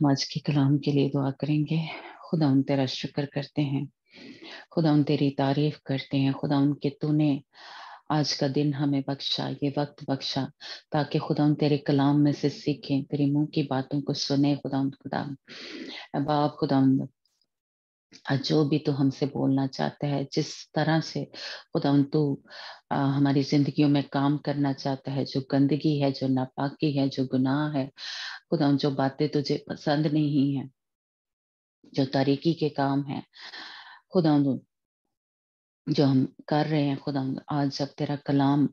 हम आज के कलाम के लिए दुआ करेंगे खुदा उन तेरा शुक्र करते हैं खुदा उन तेरी तारीफ करते हैं खुदा उनके तूने आज का दिन हमें बख्शा ये वक्त बख्शा ताकि खुदा उन तेरे कलाम में से सीखें तेरे मुंह की बातों को सुने खुदा उन खुदा बाप खुदा जो भी तो हमसे बोलना चाहता है जिस तरह से खुदा तो हमारी जिंदगियों में काम करना चाहता है जो गंदगी है जो नापाकी है जो गुनाह है खुदा जो बातें तुझे पसंद नहीं है जो तारीकी के काम है खुदा जो हम कर रहे हैं खुदा आज जब तेरा कलाम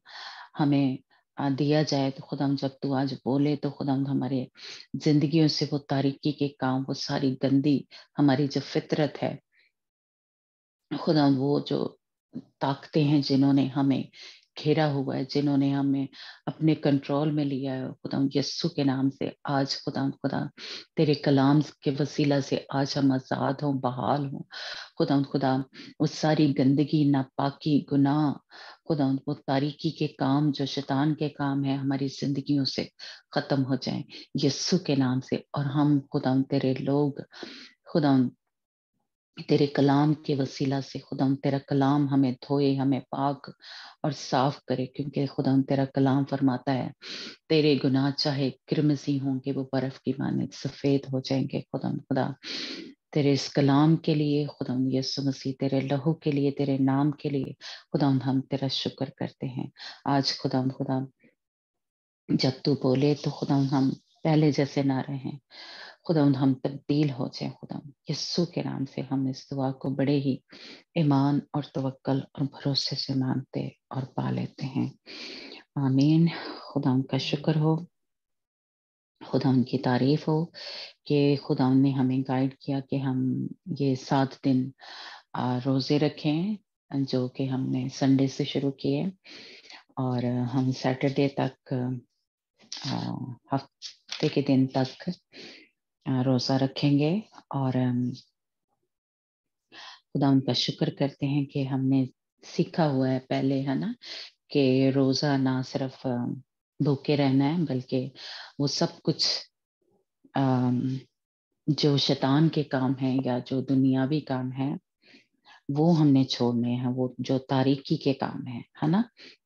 हमें दिया जाए तो खुदा जब तू आज बोले तो खुदा हमारे जिंदगियों से वो तारीकी के काम वो सारी गंदी हमारी जो फितरत है खुदा वो जो ताकते हैं जिन्होंने हमें घेरा हुआ है जिन्होंने हमें अपने कंट्रोल में लिया है खुदा यस्सु के नाम से आज खुदा खुदा तेरे कलाम के वसीला से आज हम आज़ाद हों बहाल हों खुदा खुदा उस सारी गंदगी नापाकी गुनाह खुदा वो तारीकी के काम जो शैतान के काम है हमारी जिंदगियों से ख़त्म हो जाए यस्सु के नाम से और हम खुदा तेरे लोग खुदा तेरे कलाम के वसीला से खुदा तेरा कलाम हमें धोए हमें पाक और साफ करे क्योंकि खुदा तेरा कलाम फरमाता है तेरे गुनाह चाहे क्रमसी होंगे वो बर्फ़ की माने सफ़ेद हो जाएंगे खुदम खुदा तेरे इस कलाम के लिए खुदम यसु मसीह तेरे लहू के लिए तेरे नाम के लिए खुदा हम तेरा शुक्र करते हैं आज खुदा खुदा जब तू बोले तो खुदा हम पहले जैसे ना रहे खुदा हम तब्दील हो जाए खुदा यस्सु के नाम से हम इस दुआ को बड़े ही ईमान और तवक्ल और भरोसे से मानते और पा लेते हैं आमीन खुदा का शुक्र हो खुदा उनकी तारीफ हो कि खुदा ने हमें गाइड किया कि हम ये सात दिन रोज़े रखें जो कि हमने संडे से शुरू किए और हम सैटरडे तक हफ्ते के दिन तक रोज़ा रखेंगे और खुदा उनका शुक्र करते हैं कि हमने सीखा हुआ है पहले है ना कि रोज़ा ना सिर्फ भूखे रहना है बल्कि वो सब कुछ जो शैतान के काम हैं या जो दुनियावी काम हैं वो हमने छोड़ने हैं वो जो तारीकी के काम है है ना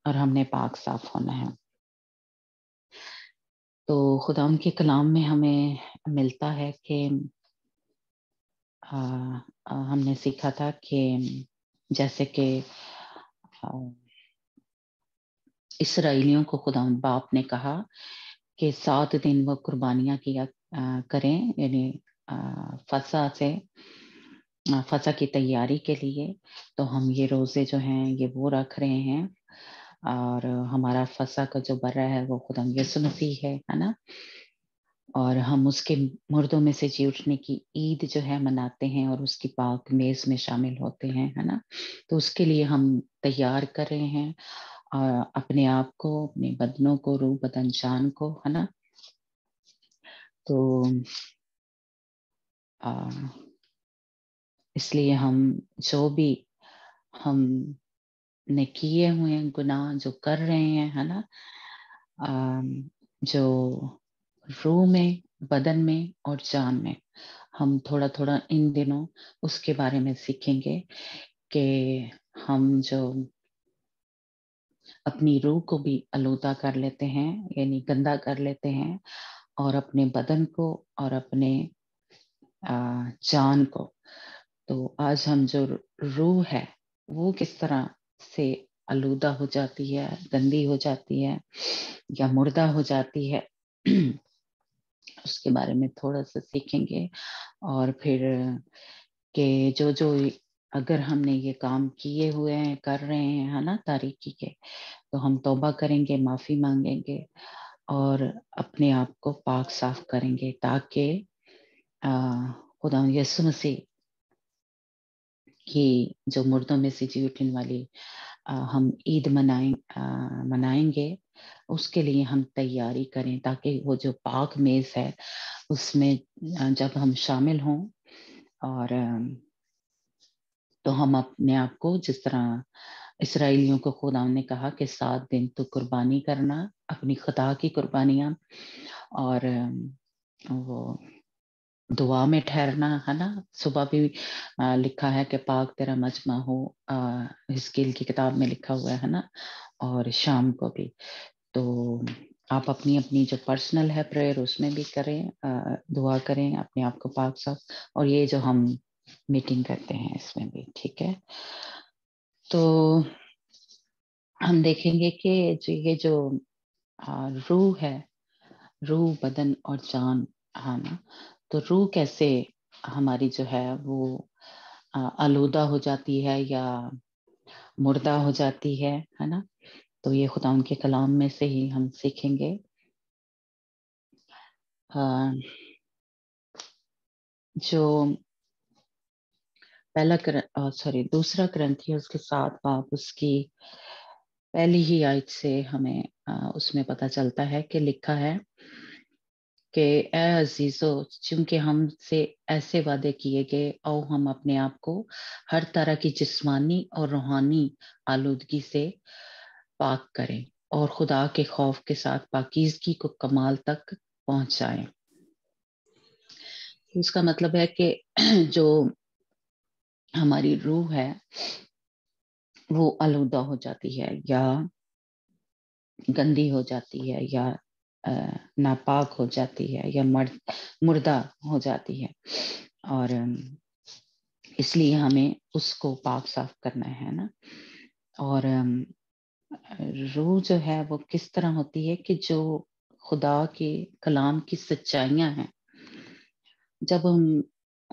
और हमने पाक साफ होना है तो खुदा के कलाम में हमें मिलता है कि हमने सीखा था कि जैसे कि इसराइलियों को खुदा बाप ने कहा कि सात दिन वो कुर्बानियां किया करें यानी फसा से फसा की तैयारी के लिए तो हम ये रोज़े जो हैं ये वो रख रहे हैं और हमारा फसा का जो बर्रा है वो खुदा यसु मसीह है है ना और हम उसके मुर्दों में से जी उठने की ईद जो है मनाते हैं और उसकी पाक मेज़ में शामिल होते हैं है ना तो उसके लिए हम तैयार कर रहे हैं और अपने आप को अपने बदनों को रूह बदन जान को है ना तो आ, इसलिए हम जो भी हम ने किए हुए गुनाह जो कर रहे हैं है ना जो रूह में बदन में और जान में हम थोड़ा थोड़ा इन दिनों उसके बारे में सीखेंगे कि हम जो अपनी रूह को भी अलूदा कर लेते हैं यानी गंदा कर लेते हैं और अपने बदन को और अपने जान को तो आज हम जो रूह है वो किस तरह से आलूदा हो जाती है गंदी हो जाती है या मुर्दा हो जाती है उसके बारे में थोड़ा सा सीखेंगे और फिर के जो जो अगर हमने ये काम किए हुए हैं कर रहे हैं है ना तारीखी के तो हम तोबा करेंगे माफ़ी मांगेंगे और अपने आप को पाक साफ करेंगे ताकि खुदा यसु मसीह कि जो मुर्दों में से जी उठने वाली हम ईद मनाए मनाएंगे उसके लिए हम तैयारी करें ताकि वो जो पाक मेज़ है उसमें जब हम शामिल हों और तो हम अपने आप को जिस तरह इसराइलियों को खुदा ने कहा कि सात दिन तो कुर्बानी करना अपनी खुदा की कुर्बानियां और वो दुआ में ठहरना है ना सुबह भी लिखा है कि पाक तेरा मजमा हो हिस्कील की किताब में लिखा हुआ है ना और शाम को भी तो आप अपनी अपनी जो पर्सनल है प्रेयर उसमें भी करें दुआ करें अपने आप को पाक साफ और ये जो हम मीटिंग करते हैं इसमें भी ठीक है तो हम देखेंगे कि जो ये जो रूह है रूह बदन और जान है ना तो रूह कैसे हमारी जो है वो आलूदा हो जाती है या मुर्दा हो जाती है है ना तो ये खुदा उनके कलाम में से ही हम सीखेंगे जो पहला कर सॉरी दूसरा ग्रंथ है उसके साथ बाप उसकी पहली ही आयत से हमें उसमें पता चलता है कि लिखा है कि ए अजीज़ो चूंकि हमसे ऐसे वादे किए गए औ हम अपने आप को हर तरह की जिस्मानी और रूहानी आलूदगी से पाक करें और खुदा के खौफ के साथ पाकिजगी को कमाल तक पहुंचाएं उसका मतलब है कि जो हमारी रूह है वो आलूदा हो जाती है या गंदी हो जाती है या नापाक हो जाती है या मर मुर्दा हो जाती है और इसलिए हमें उसको पाक साफ करना है ना और रूह जो है वो किस तरह होती है कि जो खुदा के कलाम की सच्चाइयां हैं जब हम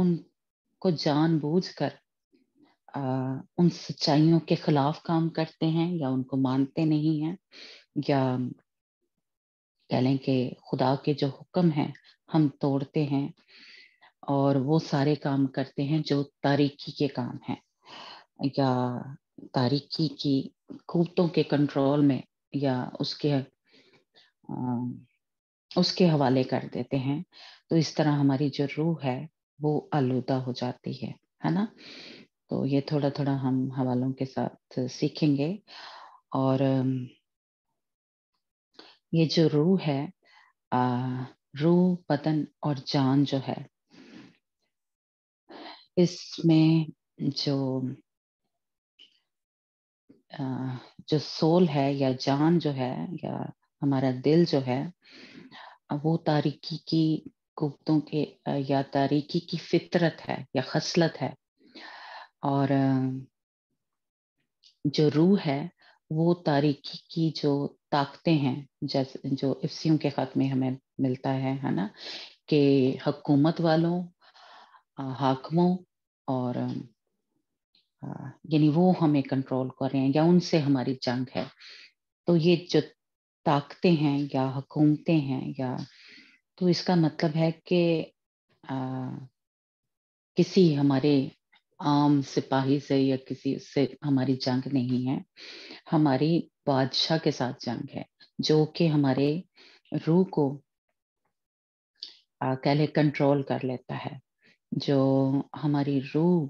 उनको आ, उन सच्चाइयों के खिलाफ काम करते हैं या उनको मानते नहीं हैं या कह लें कि खुदा के जो हुक्म हैं हम तोड़ते हैं और वो सारे काम करते हैं जो तारीखी के काम हैं या तारीखी की कुतों के कंट्रोल में या उसके उसके हवाले कर देते हैं तो इस तरह हमारी जो रूह है वो आलूदा हो जाती है है ना तो ये थोड़ा थोड़ा हम हवालों के साथ सीखेंगे और ये जो रूह है रूह बदन और जान जो है इसमें जो जो सोल है या जान जो है या हमारा दिल जो है वो तारीकी की कुतों के या तारीकी की फितरत है या खसलत है और जो रूह है वो तारीखी की जो ताकतें हैं जैसे जो इफ्सियों के ख़त में हमें मिलता है है ना कि हकूमत वालों हाकमों और यानी वो हमें कंट्रोल कर रहे हैं या उनसे हमारी जंग है तो ये जो ताकतें हैं या हकूमतें हैं या तो इसका मतलब है कि किसी हमारे आम सिपाही से या किसी से हमारी जंग नहीं है हमारी बादशाह के साथ जंग है जो कि हमारे रूह को कहले कंट्रोल कर लेता है जो हमारी रूह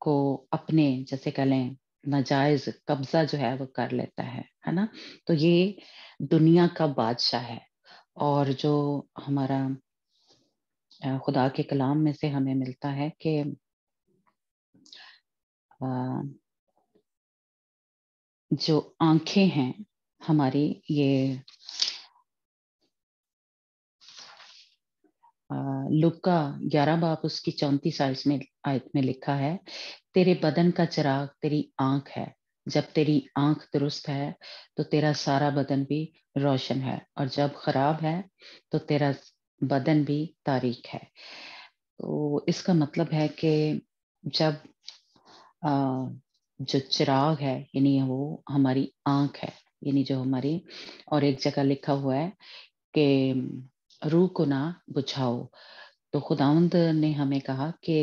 को अपने जैसे कह लें नाजायज कब्जा जो है वो कर लेता है है ना तो ये दुनिया का बादशाह है और जो हमारा खुदा के कलाम में से हमें मिलता है कि जो आंखें हैं हमारी ये लुका ग्यारह बाप उसकी चौंतीस आयत में आयत में लिखा है तेरे बदन का चिराग तेरी आंख है जब तेरी आंख दुरुस्त है तो तेरा सारा बदन भी रोशन है और जब खराब है तो तेरा बदन भी तारीख है तो इसका मतलब है कि जब जो चिराग है यानी वो हमारी आंख है यानी जो हमारी और एक जगह लिखा हुआ है कि रू को ना बुझाओ तो खुदावंद ने हमें कहा कि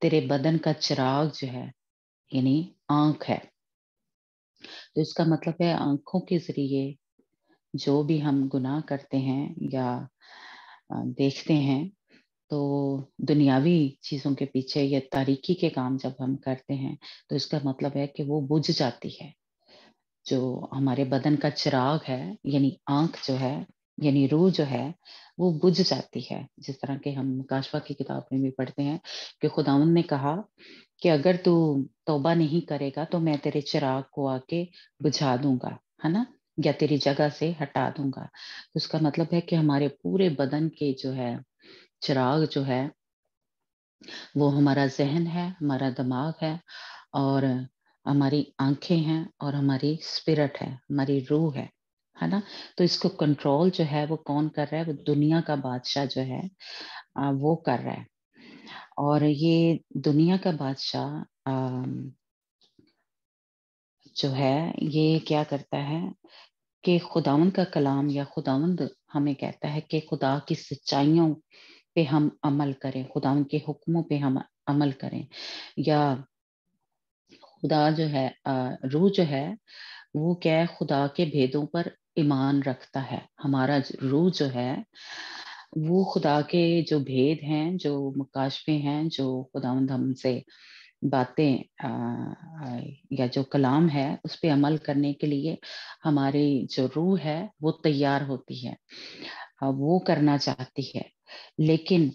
तेरे बदन का चिराग जो है यानी आंख है तो इसका मतलब है आंखों के जरिए जो भी हम गुनाह करते हैं या देखते हैं तो दुनियावी चीज़ों के पीछे या तारीकी के काम जब हम करते हैं तो इसका मतलब है कि वो बुझ जाती है जो हमारे बदन का चिराग है यानी आंख जो है यानी रूह जो है वो बुझ जाती है जिस तरह के हम काशवा की किताब में भी पढ़ते हैं कि खुदाउन ने कहा कि अगर तू तौबा नहीं करेगा तो मैं तेरे चिराग को आके बुझा दूंगा है ना या तेरी जगह से हटा दूंगा तो उसका मतलब है कि हमारे पूरे बदन के जो है चिराग जो है वो हमारा जहन है हमारा दिमाग है और हमारी आंखें हैं और हमारी स्पिरिट है हमारी रूह है है ना तो इसको कंट्रोल जो है वो कौन कर रहा है वो दुनिया का बादशाह जो है वो कर रहा है और ये दुनिया का बादशाह जो है ये क्या करता है कि खुदावंद का कलाम या खुदावंद हमें कहता है कि खुदा की सच्चाइयों पे हम अमल करें खुदा उनके हुक्मों पे हम अमल करें या खुदा जो है रूह जो है वो क्या है खुदा के भेदों पर ईमान रखता है हमारा रूह जो है वो खुदा के जो भेद हैं जो मुकाशफे हैं जो खुदा हमसे बातें या जो कलाम है उस पर अमल करने के लिए हमारी जो रूह है वो तैयार होती है हाँ, वो करना चाहती है लेकिन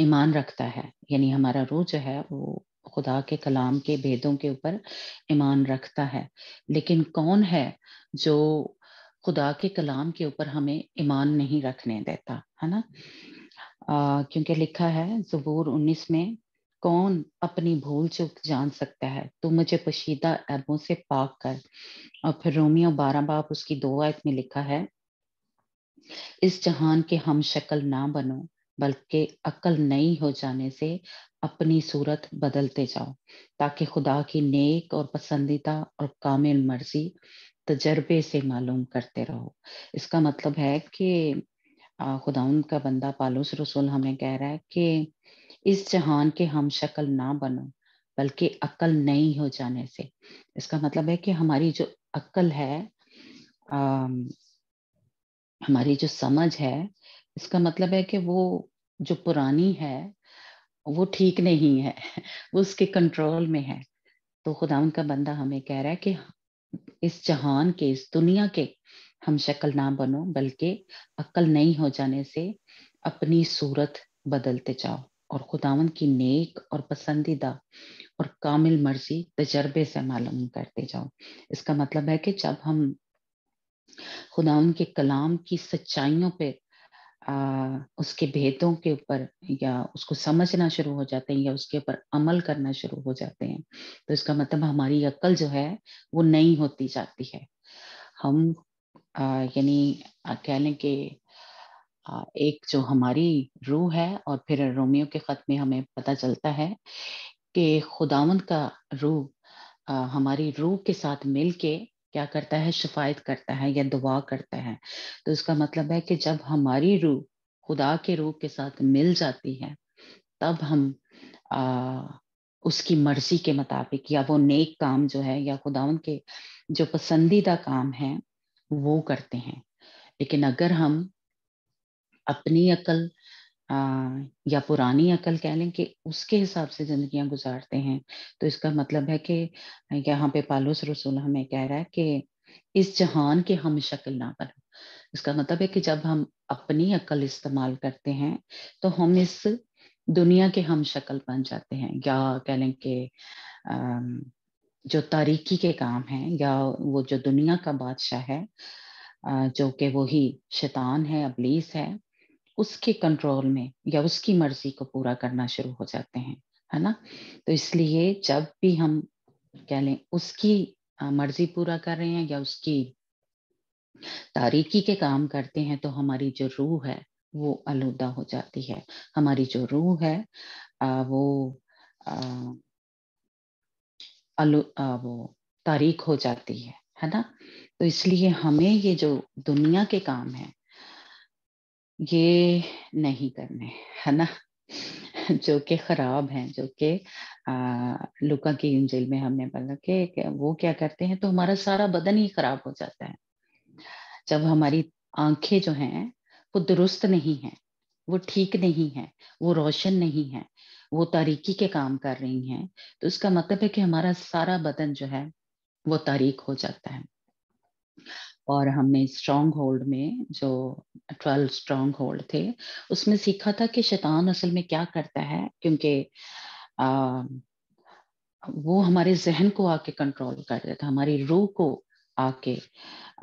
ईमान रखता है यानी हमारा रूह जो है वो खुदा के कलाम के भेदों के ऊपर ईमान रखता है लेकिन कौन है जो खुदा के कलाम के ऊपर हमें ईमान नहीं रखने देता है ना क्योंकि लिखा है जबूर 19 में कौन अपनी भूल चुक जान सकता है तू मुझे पशीदा ऐबों से पाक कर और फिर रोमियो बारह बाप उसकी दो आयत में लिखा है इस जहान के हम शक्ल ना बनो बल्कि अकल नई हो जाने से अपनी सूरत बदलते जाओ ताकि खुदा की नेक और पसंदीदा और कामिल मर्जी तजर्बे से मालूम करते रहो इसका मतलब है कि खुदाउन का बंदा पालूस रसूल हमें कह रहा है कि इस जहान के हम शक्ल ना बनो बल्कि अकल नहीं हो जाने से इसका मतलब है कि हमारी जो अकल है हमारी जो समझ है इसका मतलब है कि वो जो पुरानी है वो ठीक नहीं है वो उसके कंट्रोल में है तो खुदा उनका बंदा हमें कह रहा है कि इस जहान के इस दुनिया के हम शक्ल ना बनो बल्कि अक्ल नहीं हो जाने से अपनी सूरत बदलते जाओ और खुदावन की नेक और पसंदीदा और कामिल मर्जी तजर्बे से मालूम करते जाओ इसका मतलब है कि जब हम खुदा उनके कलाम की सच्चाइयों पे आ, उसके भेदों के ऊपर या उसको समझना शुरू हो जाते हैं या उसके ऊपर अमल करना शुरू हो जाते हैं तो इसका मतलब हमारी अक्ल जो है वो नई होती जाती है हम यानी कह लें कि एक जो हमारी रूह है और फिर रोमियो के ख़त में हमें पता चलता है कि खुदावंद का रूह हमारी रूह के साथ मिल के क्या करता है शिफायत करता है या दुआ करता है तो इसका मतलब है कि जब हमारी रूह खुदा के रूह के साथ मिल जाती है तब हम आ, उसकी मर्जी के मुताबिक या वो नेक काम जो है या खुदा के जो पसंदीदा काम है वो करते हैं लेकिन अगर हम अपनी अकल आ, या पुरानी अकल कह लें कि उसके हिसाब से जिंदगियां गुजारते हैं तो इसका मतलब है कि यहाँ पे पालोस रसूल हमें कह रहा है कि इस जहान के हम शक्ल ना बनो इसका मतलब है कि जब हम अपनी अकल इस्तेमाल करते हैं तो हम इस दुनिया के हम शक्ल बन जाते हैं या कह लें कि जो तारीकी के काम हैं या वो जो दुनिया का बादशाह है जो कि वही शैतान है अबलीस है उसके कंट्रोल में या उसकी मर्जी को पूरा करना शुरू हो जाते हैं है ना तो इसलिए जब भी हम कह लें उसकी मर्जी पूरा कर रहे हैं या उसकी तारीकी के काम करते हैं तो हमारी जो रूह है वो आलूदा हो जाती है हमारी जो रूह है आ, वो आ, आ, वो तारीख हो जाती है है ना तो इसलिए हमें ये जो दुनिया के काम है ये नहीं करने है ना जो कि खराब हैं जो कि लुका की इंजिल में हमने बोला कि वो क्या करते हैं तो हमारा सारा बदन ही खराब हो जाता है जब हमारी आंखें जो हैं वो दुरुस्त नहीं है वो ठीक नहीं है वो रोशन नहीं है वो तारीकी के काम कर रही हैं तो उसका मतलब है कि हमारा सारा बदन जो है वो तारीख हो जाता है और हमने स्ट्रॉन्ग होल्ड में जो ट्वेल्व स्ट्रॉन्ग होल्ड थे उसमें सीखा था कि शैतान असल में क्या करता है क्योंकि वो हमारे जहन को आके कंट्रोल कर देता है हमारी रूह को आके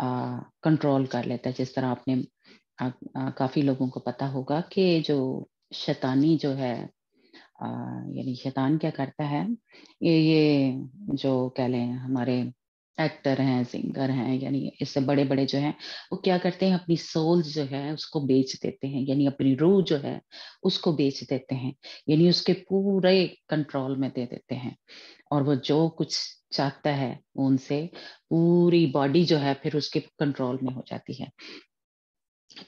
कंट्रोल कर लेता है जिस तरह आपने आ, आ, काफी लोगों को पता होगा कि जो शैतानी जो है यानी शैतान क्या करता है ये ये जो कह लें हमारे एक्टर हैं सिंगर हैं यानी इससे बड़े बड़े जो हैं वो क्या करते हैं अपनी सोल जो है उसको बेच देते हैं यानी अपनी रूह जो है उसको बेच देते हैं यानी उसके पूरे कंट्रोल में दे देते हैं और वो जो कुछ चाहता है उनसे पूरी बॉडी जो है फिर उसके कंट्रोल में हो जाती है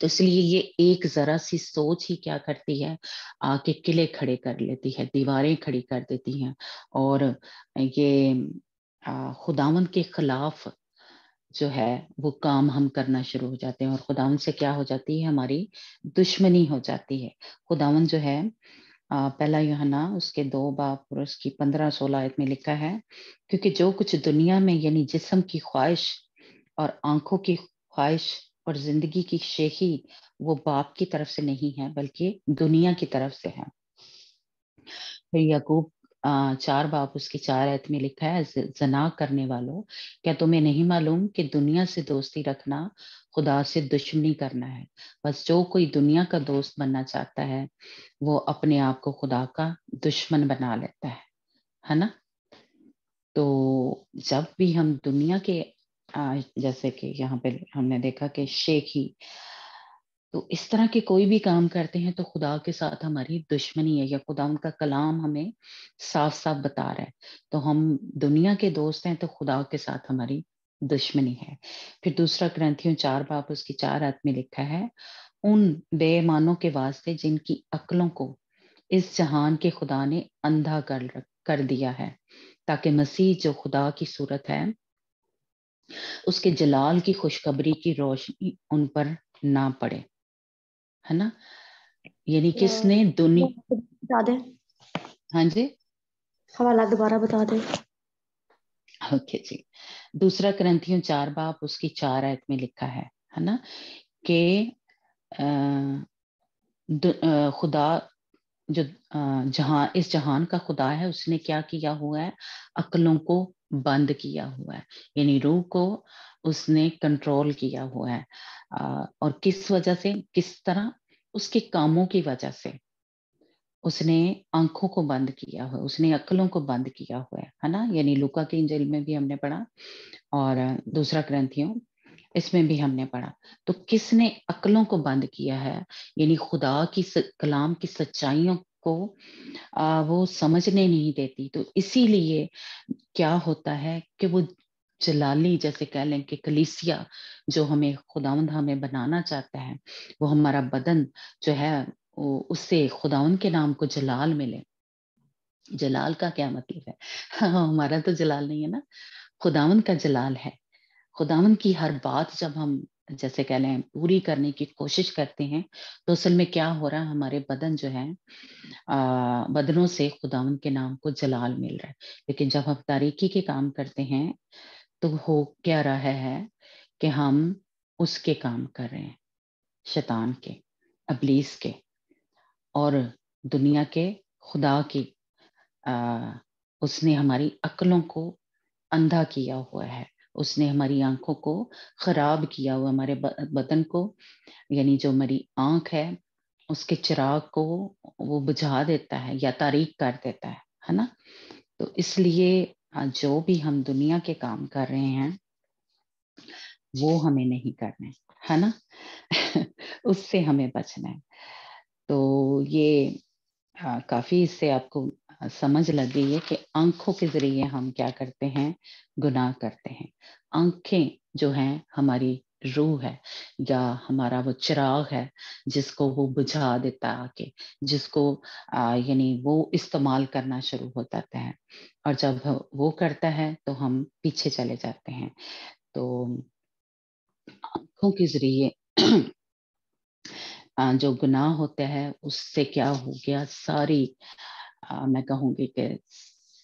तो इसलिए ये एक जरा सी सोच ही क्या करती है आके किले खड़े कर लेती है दीवारें खड़ी कर देती हैं और ये खुदावन के खिलाफ जो है वो काम हम करना शुरू हो जाते हैं और खुदावन से क्या हो जाती है हमारी दुश्मनी हो जाती है खुदावन जो है पहला योहना उसके दो बाप और उसकी पंद्रह सोलह आयत में लिखा है क्योंकि जो कुछ दुनिया में यानी जिस्म की ख्वाहिश और आंखों की ख्वाहिश और जिंदगी की शेखी वो बाप की तरफ से नहीं है बल्कि दुनिया की तरफ से है फिर यकूब चार बाप उसकी चार ऐत में लिखा है जना करने वालों क्या तुम्हें नहीं मालूम कि दुनिया से दोस्ती रखना खुदा से दुश्मनी करना है बस जो कोई दुनिया का दोस्त बनना चाहता है वो अपने आप को खुदा का दुश्मन बना लेता है है ना तो जब भी हम दुनिया के जैसे कि यहाँ पे हमने देखा कि शेख ही तो इस तरह के कोई भी काम करते हैं तो खुदा के साथ हमारी दुश्मनी है या खुदा उनका कलाम हमें साफ साफ बता रहा है तो हम दुनिया के दोस्त हैं तो खुदा के साथ हमारी दुश्मनी है फिर दूसरा ग्रंथियों चार बाप उसकी चार आदमी लिखा है उन बेमानों के वास्ते जिनकी अकलों को इस जहान के खुदा ने अंधा कर कर दिया है ताकि मसीह जो खुदा की सूरत है उसके जलाल की खुशखबरी की रोशनी उन पर ना पड़े है ना यानी किसने दुनिया बता दे हाँ जी हवाला दोबारा बता दे ओके जी दूसरा ग्रंथियों चार बाप उसकी चार आयत में लिखा है है ना के खुदा जो जहां इस जहान का खुदा है उसने क्या किया हुआ है अकलों को बंद किया हुआ है यानी रूह को उसने कंट्रोल किया हुआ है और किस वजह से किस तरह उसके कामों की वजह से उसने आंखों को बंद किया हुआ उसने अकलों को बंद किया हुआ है है ना यानी लुका के इंजल में भी हमने पढ़ा और दूसरा ग्रंथियों इसमें भी हमने पढ़ा तो किसने अकलों को बंद किया है यानी खुदा की स, कलाम की सच्चाइयों को आ, वो समझने नहीं देती तो इसीलिए क्या होता है कि वो जलाली जैसे कह लें कि कलीसिया जो हमें खुदावंद हमें बनाना चाहता है वो हमारा बदन जो है उससे खुदावंद के नाम को जलाल मिले जलाल का क्या मतलब है हमारा तो जलाल नहीं है ना खुदावन का जलाल है खुदावन की हर बात जब हम जैसे कह लें पूरी करने की कोशिश करते हैं तो असल में क्या हो रहा है हमारे बदन जो है आ, बदनों से खुदावन के नाम को जलाल मिल रहा है लेकिन जब हम तारीखी के काम करते हैं तो हो क्या रहा है कि हम उसके काम कर रहे हैं शैतान के अबलीस के और दुनिया के खुदा की आ, उसने हमारी अकलों को अंधा किया हुआ है उसने हमारी आंखों को ख़राब किया हुआ हमारे बदन को यानी जो हमारी आंख है उसके चिराग को वो बुझा देता है या तारीख कर देता है है ना तो इसलिए हाँ, जो भी हम दुनिया के काम कर रहे हैं वो हमें नहीं करने है ना उससे हमें बचना है तो ये आ, हाँ, काफी इससे आपको समझ लग गई है कि आंखों के जरिए हम क्या करते हैं गुनाह करते हैं आंखें जो हैं हमारी रूह है या हमारा वो चिराग है जिसको वो बुझा देता है आके जिसको यानी वो इस्तेमाल करना शुरू हो जाता है और जब वो करता है तो हम पीछे चले जाते हैं तो आंखों के जरिए जो गुनाह होता है उससे क्या हो गया सारी आ, मैं कहूंगी कि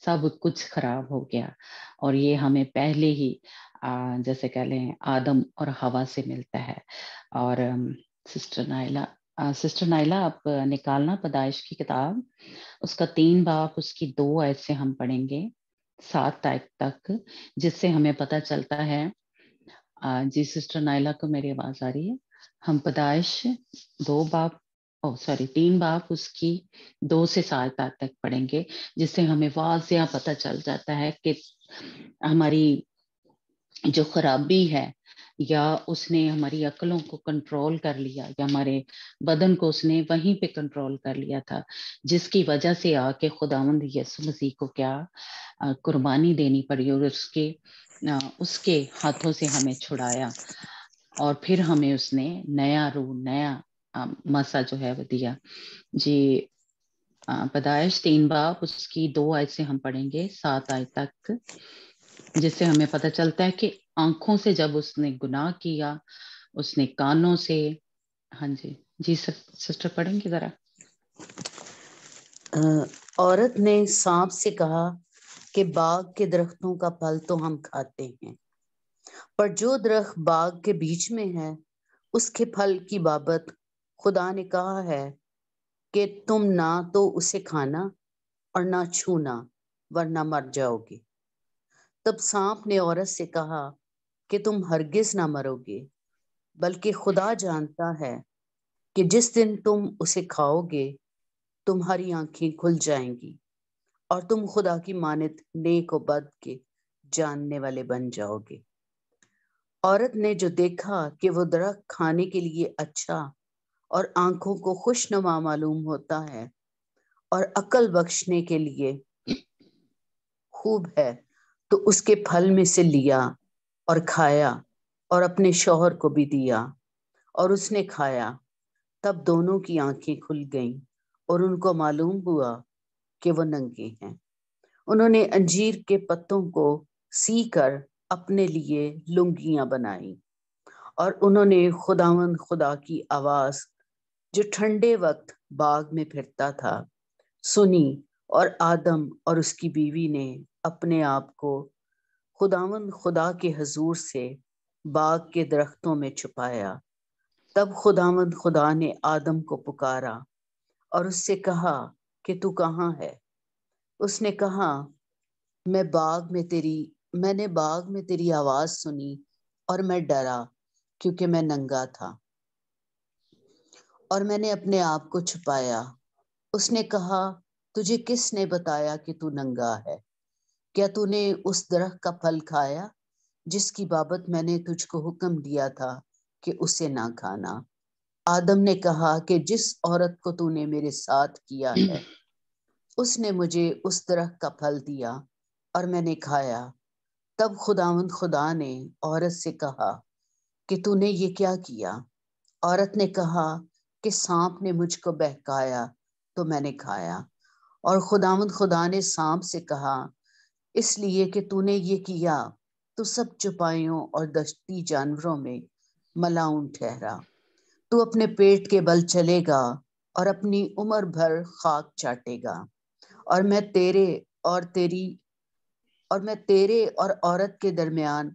सब कुछ खराब हो गया और ये हमें पहले ही जैसे कह लें आदम और हवा से मिलता है और सिस्टर नायला सिस्टर नायला आप निकालना पदाइश की किताब उसका तीन बाप उसकी दो आयत से हम पढ़ेंगे सात तारीख तक जिससे हमें पता चलता है जी सिस्टर नायला को मेरी आवाज आ रही है हम पदाइश दो बाप ओ oh, सॉरी तीन बाप उसकी दो से सात बार तक पढ़ेंगे जिससे हमें वाजिया पता चल जाता है कि हमारी जो खराबी है या उसने हमारी अकलों को कंट्रोल कर लिया या हमारे बदन को उसने वहीं पे कंट्रोल कर लिया था जिसकी वजह से आके खुदावंद यसु मसीह को क्या कुर्बानी देनी पड़ी और उसके उसके हाथों से हमें छुड़ाया और फिर हमें उसने नया रूह नया मसा जो है वो दिया जी पदाइश तीन बाप उसकी दो आयत से हम पढ़ेंगे सात आय तक जिससे हमें पता चलता है कि आंखों से जब उसने गुनाह किया उसने कानों से हाँ जी जी सिस्टर पढ़ेंगे जरा औरत ने सांप से कहा कि बाग के दरख्तों का फल तो हम खाते हैं पर जो दरख्त बाग के बीच में है उसके फल की बाबत खुदा ने कहा है कि तुम ना तो उसे खाना और ना छूना वरना मर जाओगे तब सांप ने औरत से कहा कि तुम हरगिज ना मरोगे बल्कि खुदा जानता है कि जिस दिन तुम उसे खाओगे तुम्हारी आंखें खुल जाएंगी और तुम खुदा की मानत नेक और बद के जानने वाले बन जाओगे औरत ने जो देखा कि वो दरख्त खाने के लिए अच्छा और आंखों को खुशनुमा मालूम होता है और अकल बख्शने के लिए खूब है तो उसके फल में से लिया और खाया और अपने शोहर को भी दिया और उसने खाया तब दोनों की आंखें खुल गईं और उनको मालूम हुआ कि वो नंगे हैं उन्होंने अंजीर के पत्तों को सी कर अपने लिए लुंगियां बनाई और उन्होंने खुदावन खुदा की आवाज जो ठंडे वक्त बाग में फिरता था सुनी और आदम और उसकी बीवी ने अपने आप को खुदावन खुदा के हजूर से बाग के दरख्तों में छुपाया तब खुदावन खुदा ने आदम को पुकारा और उससे कहा कि तू कहाँ है उसने कहा मैं बाग में तेरी मैंने बाग में तेरी आवाज़ सुनी और मैं डरा क्योंकि मैं नंगा था और मैंने अपने आप को छुपाया उसने कहा तुझे किसने बताया कि तू नंगा है क्या तूने उस दरख का फल खाया जिसकी बाबत मैंने तुझको हुक्म दिया था कि उसे ना खाना आदम ने कहा कि जिस औरत को तूने मेरे साथ किया है उसने मुझे उस दरख का फल दिया और मैंने खाया तब खुदावंद खुदा ने औरत से कहा कि तूने ये क्या किया औरत ने कहा कि सांप ने मुझको बहकाया तो मैंने खाया और खुदाम खुदा ने सांप से कहा इसलिए कि तूने ये किया तो सब चुपाइयों और दस्ती जानवरों में मलाउन ठहरा तू अपने पेट के बल चलेगा और अपनी उम्र भर खाक चाटेगा और मैं तेरे और तेरी और मैं तेरे और औरत के दरमियान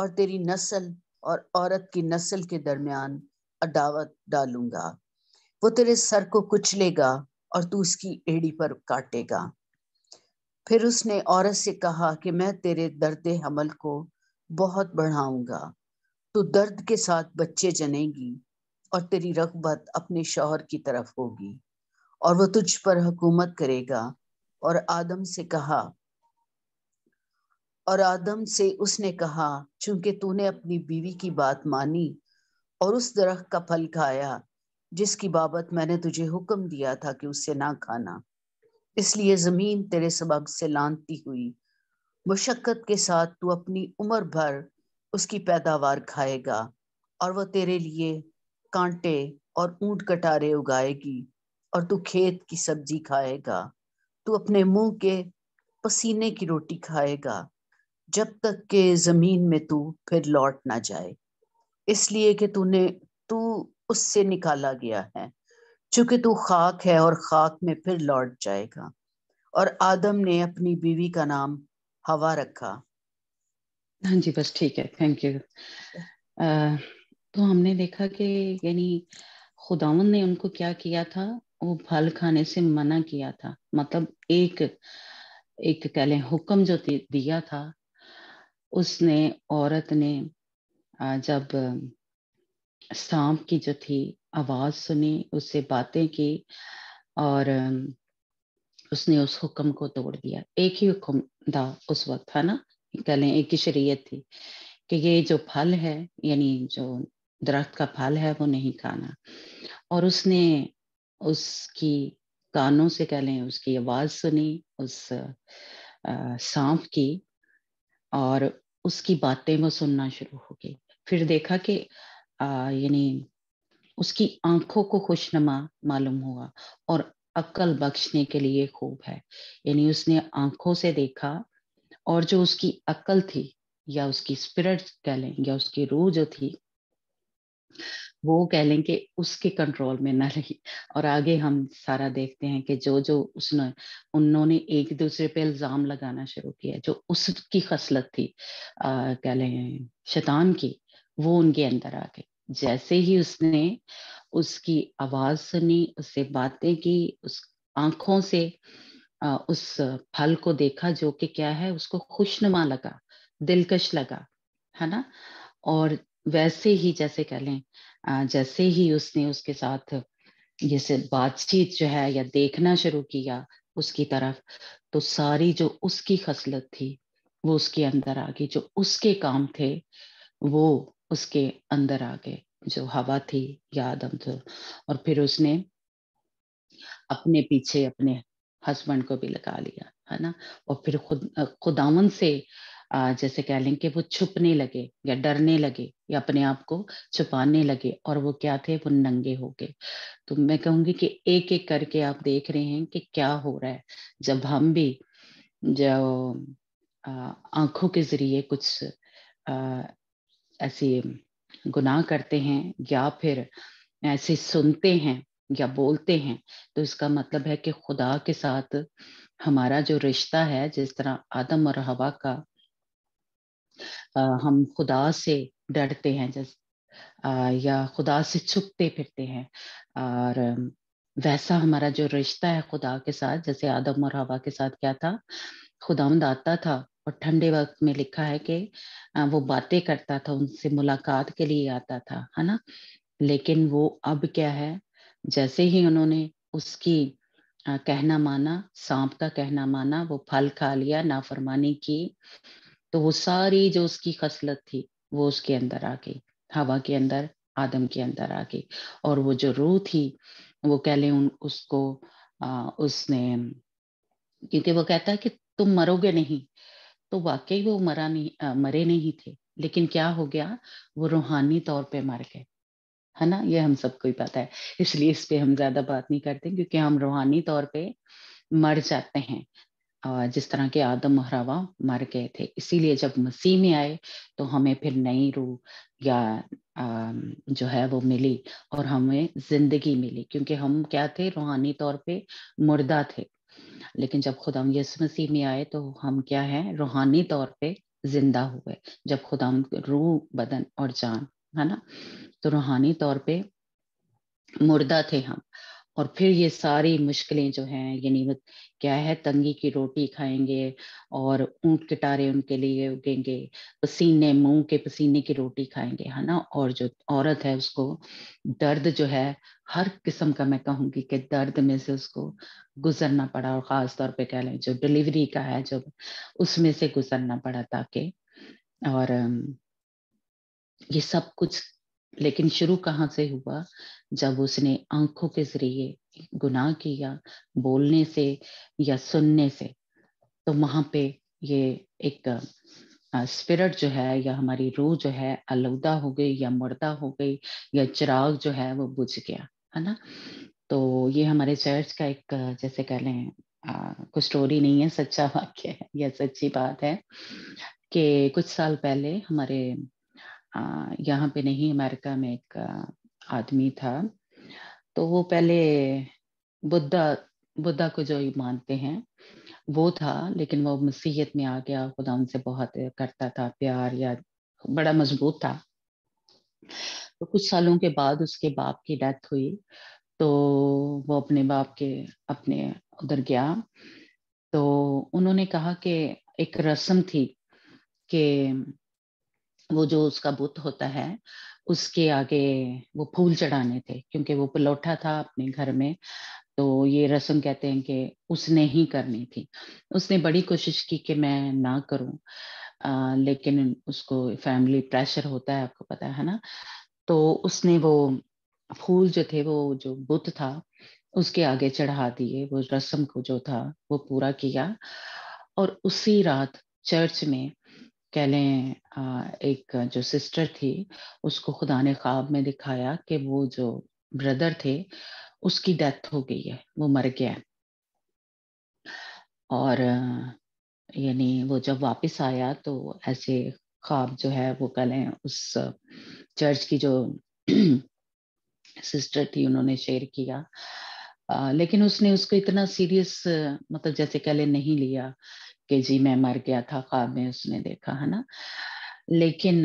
और तेरी नस्ल और औरत की नस्ल के दरमियान अदावत डालूंगा वो तेरे सर को कुचलेगा और तू उसकी एड़ी पर काटेगा फिर उसने औरत से कहा कि मैं तेरे दर्द हमल को बहुत बढ़ाऊंगा तो दर्द के साथ बच्चे जनेगी और तेरी रगबत अपने शौहर की तरफ होगी और वह तुझ पर हुकूमत करेगा और आदम से कहा और आदम से उसने कहा चूंकि तूने अपनी बीवी की बात मानी और उस दरख्त का फल खाया जिसकी बाबत मैंने तुझे हुक्म दिया था कि उससे ना खाना इसलिए जमीन तेरे सबक से लानती हुई मुशक्क़त के साथ तू अपनी उम्र भर उसकी पैदावार खाएगा और वह तेरे लिए कांटे और ऊंट कटारे उगाएगी और तू खेत की सब्जी खाएगा तू अपने मुंह के पसीने की रोटी खाएगा जब तक के जमीन में तू फिर लौट ना जाए इसलिए कि तूने तू उससे निकाला गया है चूंकि तू खाक है और खाक में फिर लौट जाएगा और आदम ने अपनी बीवी का नाम हवा रखा हाँ जी बस ठीक है थैंक यू तो हमने देखा कि यानी खुदावन ने उनको क्या किया था वो फल खाने से मना किया था मतलब एक एक कह लें हुक्म जो दिया था उसने औरत ने जब सांप की जो थी आवाज़ सुनी उससे बातें की और उसने उस हुक्म को तोड़ दिया एक ही हुक्म था उस वक्त था ना कह लें एक ही शरीयत थी कि ये जो फल है यानी जो दरख्त का फल है वो नहीं खाना और उसने उसकी कानों से कह लें उसकी आवाज़ सुनी उस सांप की और उसकी बातें वो सुनना शुरू हो गई फिर देखा कि यानी उसकी आंखों को खुशनुमा मालूम हुआ और अक्ल बख्शने के लिए खूब है यानी उसने आंखों से देखा और जो उसकी अक्ल थी या उसकी स्पिरिट कह लें या उसकी रूह जो थी वो कह लें कि उसके कंट्रोल में ना रही और आगे हम सारा देखते हैं कि जो जो उसने उन्होंने एक दूसरे पे इल्ज़ाम लगाना शुरू किया जो उसकी खसलत थी अः कह लें शैतान की वो उनके अंदर आ गई जैसे ही उसने उसकी आवाज सुनी उससे बातें की उस आंखों से उस फल को देखा जो कि क्या है उसको खुशनुमा लगा दिलकश लगा है ना और वैसे ही जैसे कह लें जैसे ही उसने उसके साथ जैसे बातचीत जो है या देखना शुरू किया उसकी तरफ तो सारी जो उसकी खसलत थी वो उसके अंदर आ गई जो उसके काम थे वो उसके अंदर आ गए जो हवा थी या आदम थे और फिर उसने अपने पीछे अपने हस्बैंड को भी लगा लिया है ना और फिर खुद खुदावन से जैसे कह लें कि वो छुपने लगे या डरने लगे या अपने आप को छुपाने लगे और वो क्या थे वो नंगे हो गए तो मैं कहूंगी कि एक एक करके आप देख रहे हैं कि क्या हो रहा है जब हम भी जो आंखों के जरिए कुछ ऐसे गुनाह करते हैं या फिर ऐसे सुनते हैं या बोलते हैं तो इसका मतलब है कि खुदा के साथ हमारा जो रिश्ता है जिस तरह आदम और हवा का आ, हम खुदा से डरते हैं जस आ, या खुदा से छुपते फिरते हैं और वैसा हमारा जो रिश्ता है खुदा के साथ जैसे आदम और हवा के साथ क्या था खुदा आता था और ठंडे वक्त में लिखा है कि वो बातें करता था उनसे मुलाकात के लिए आता था है ना लेकिन वो अब क्या है जैसे ही उन्होंने उसकी कहना माना सांप का कहना माना वो फल खा लिया नाफरमानी की तो वो सारी जो उसकी खसलत थी वो उसके अंदर आ गई हवा के अंदर आदम के अंदर आ गई और वो जो रूह थी वो कह लें उन उसको आ, उसने क्योंकि वो कहता है कि तुम मरोगे नहीं तो वाकई वो मरा नहीं आ, मरे नहीं थे लेकिन क्या हो गया वो रूहानी तौर पे मर गए है ना ये हम सबको ही पता है इसलिए इस पे हम ज्यादा बात नहीं करते क्योंकि हम रूहानी तौर पे मर जाते हैं जिस तरह के आदम हरावा मर गए थे इसीलिए जब मसीह में आए तो हमें फिर नई रूह या जो है वो मिली और हमें जिंदगी मिली क्योंकि हम क्या थे रूहानी तौर पे मुर्दा थे लेकिन जब खुदाम यस मसीह में आए तो हम क्या है रूहानी तौर पे जिंदा हुए जब खुदाम रूह बदन और जान है ना तो रूहानी तौर पे मुर्दा थे हम और फिर ये सारी मुश्किलें जो हैं ये नीमत क्या है तंगी की रोटी खाएंगे और ऊंट किटारे उनके लिए उगेंगे पसीने मुंह के पसीने की रोटी खाएंगे है ना और जो औरत है उसको दर्द जो है हर किस्म का मैं कहूंगी कि दर्द में से उसको गुजरना पड़ा और ख़ास तौर पे कह लें जो डिलीवरी का है जो उसमें से गुजरना पड़ा ताकि और ये सब कुछ लेकिन शुरू कहाँ से हुआ जब उसने आंखों के जरिए गुनाह किया बोलने से या सुनने से तो वहां पे ये एक स्पिरिट जो है या हमारी रूह जो है अलौदा हो गई या मुर्दा हो गई या चिराग जो है वो बुझ गया है ना तो ये हमारे चर्च का एक जैसे कह लें कुछ स्टोरी नहीं है सच्चा वाक्य है या सच्ची बात है कि कुछ साल पहले हमारे यहाँ पे नहीं अमेरिका में एक आदमी था तो वो पहले बुद्धा बुद्धा को जो मानते हैं वो था लेकिन वो मसीहत में आ गया खुदा उनसे बहुत करता था प्यार या बड़ा मजबूत था तो कुछ सालों के बाद उसके बाप की डेथ हुई तो वो अपने बाप के अपने उधर गया तो उन्होंने कहा कि एक रस्म थी कि वो जो उसका बुत होता है उसके आगे वो फूल चढ़ाने थे क्योंकि वो पलौठा था अपने घर में तो ये रस्म कहते हैं कि उसने ही करनी थी उसने बड़ी कोशिश की कि मैं ना करूं आ, लेकिन उसको फैमिली प्रेशर होता है आपको पता है ना तो उसने वो फूल जो थे वो जो बुत था उसके आगे चढ़ा दिए वो रस्म को जो था वो पूरा किया और उसी रात चर्च में कह लें एक जो सिस्टर थी उसको खुदा ने ख्वाब में दिखाया कि वो जो ब्रदर थे उसकी डेथ हो गई है वो मर गया है और यानी वो जब वापस आया तो ऐसे ख्वाब जो है वो कह लें उस चर्च की जो सिस्टर थी उन्होंने शेयर किया आ, लेकिन उसने उसको इतना सीरियस मतलब जैसे कह लें नहीं लिया कि जी मैं मर गया था ख्वाब में उसने देखा है ना लेकिन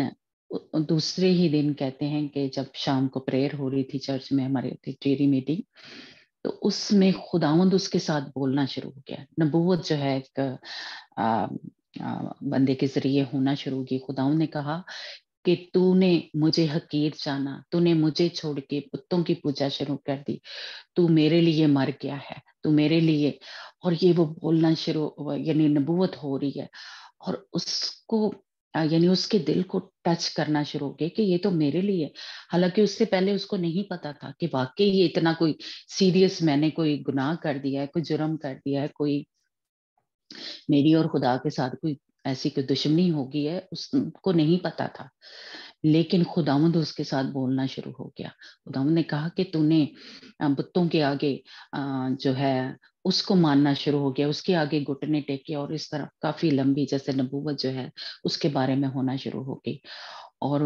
दूसरे ही दिन कहते हैं कि जब शाम को प्रेयर हो रही थी चर्च में हमारे थे टेरी मीटिंग तो उसमें खुदावंद उसके साथ बोलना शुरू हो गया नबूवत जो है एक आ, आ, बंदे के जरिए होना शुरू की खुदाउंद ने कहा कि तूने मुझे हकीर जाना तूने मुझे छोड़ के पुत्तों की पूजा शुरू कर दी तू मेरे लिए मर गया है तू मेरे लिए और ये वो बोलना शुरू यानी नबूवत हो रही है और उसको यानी उसके दिल को टच करना शुरू हो गया कि ये तो मेरे लिए हालांकि उससे पहले उसको नहीं पता था कि वाकई ये इतना कोई सीरियस मैंने कोई गुनाह कर दिया है कोई जुर्म कर दिया है कोई मेरी और खुदा के साथ कोई ऐसी कोई दुश्मनी होगी है उसको नहीं पता था लेकिन खुदावंद उसके साथ बोलना शुरू हो गया खुदावंद ने कहा कि तूने बुतों के आगे जो है उसको मानना शुरू हो गया उसके आगे घुटने टेके और इस तरह काफी लंबी जैसे नबूवत जो है उसके बारे में होना शुरू हो गई और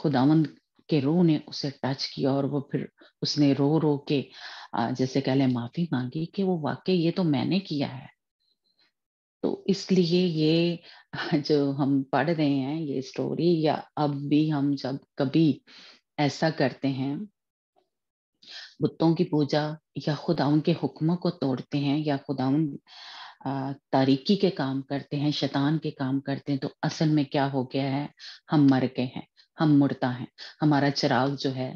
खुदावंद के रो ने उसे टच किया और वो फिर उसने रो रो के जैसे कहले माफी मांगी कि वो वाकई ये तो मैंने किया है तो इसलिए ये जो हम पढ़ रहे हैं ये स्टोरी या अब भी हम जब कभी ऐसा करते हैं बुतों की पूजा या खुदाउन के हुक्मों को तोड़ते हैं या खुदाउन तारीकी के काम करते हैं शैतान के काम करते हैं तो असल में क्या हो गया है हम मर गए हैं हम मुड़ता है हमारा चिराग जो है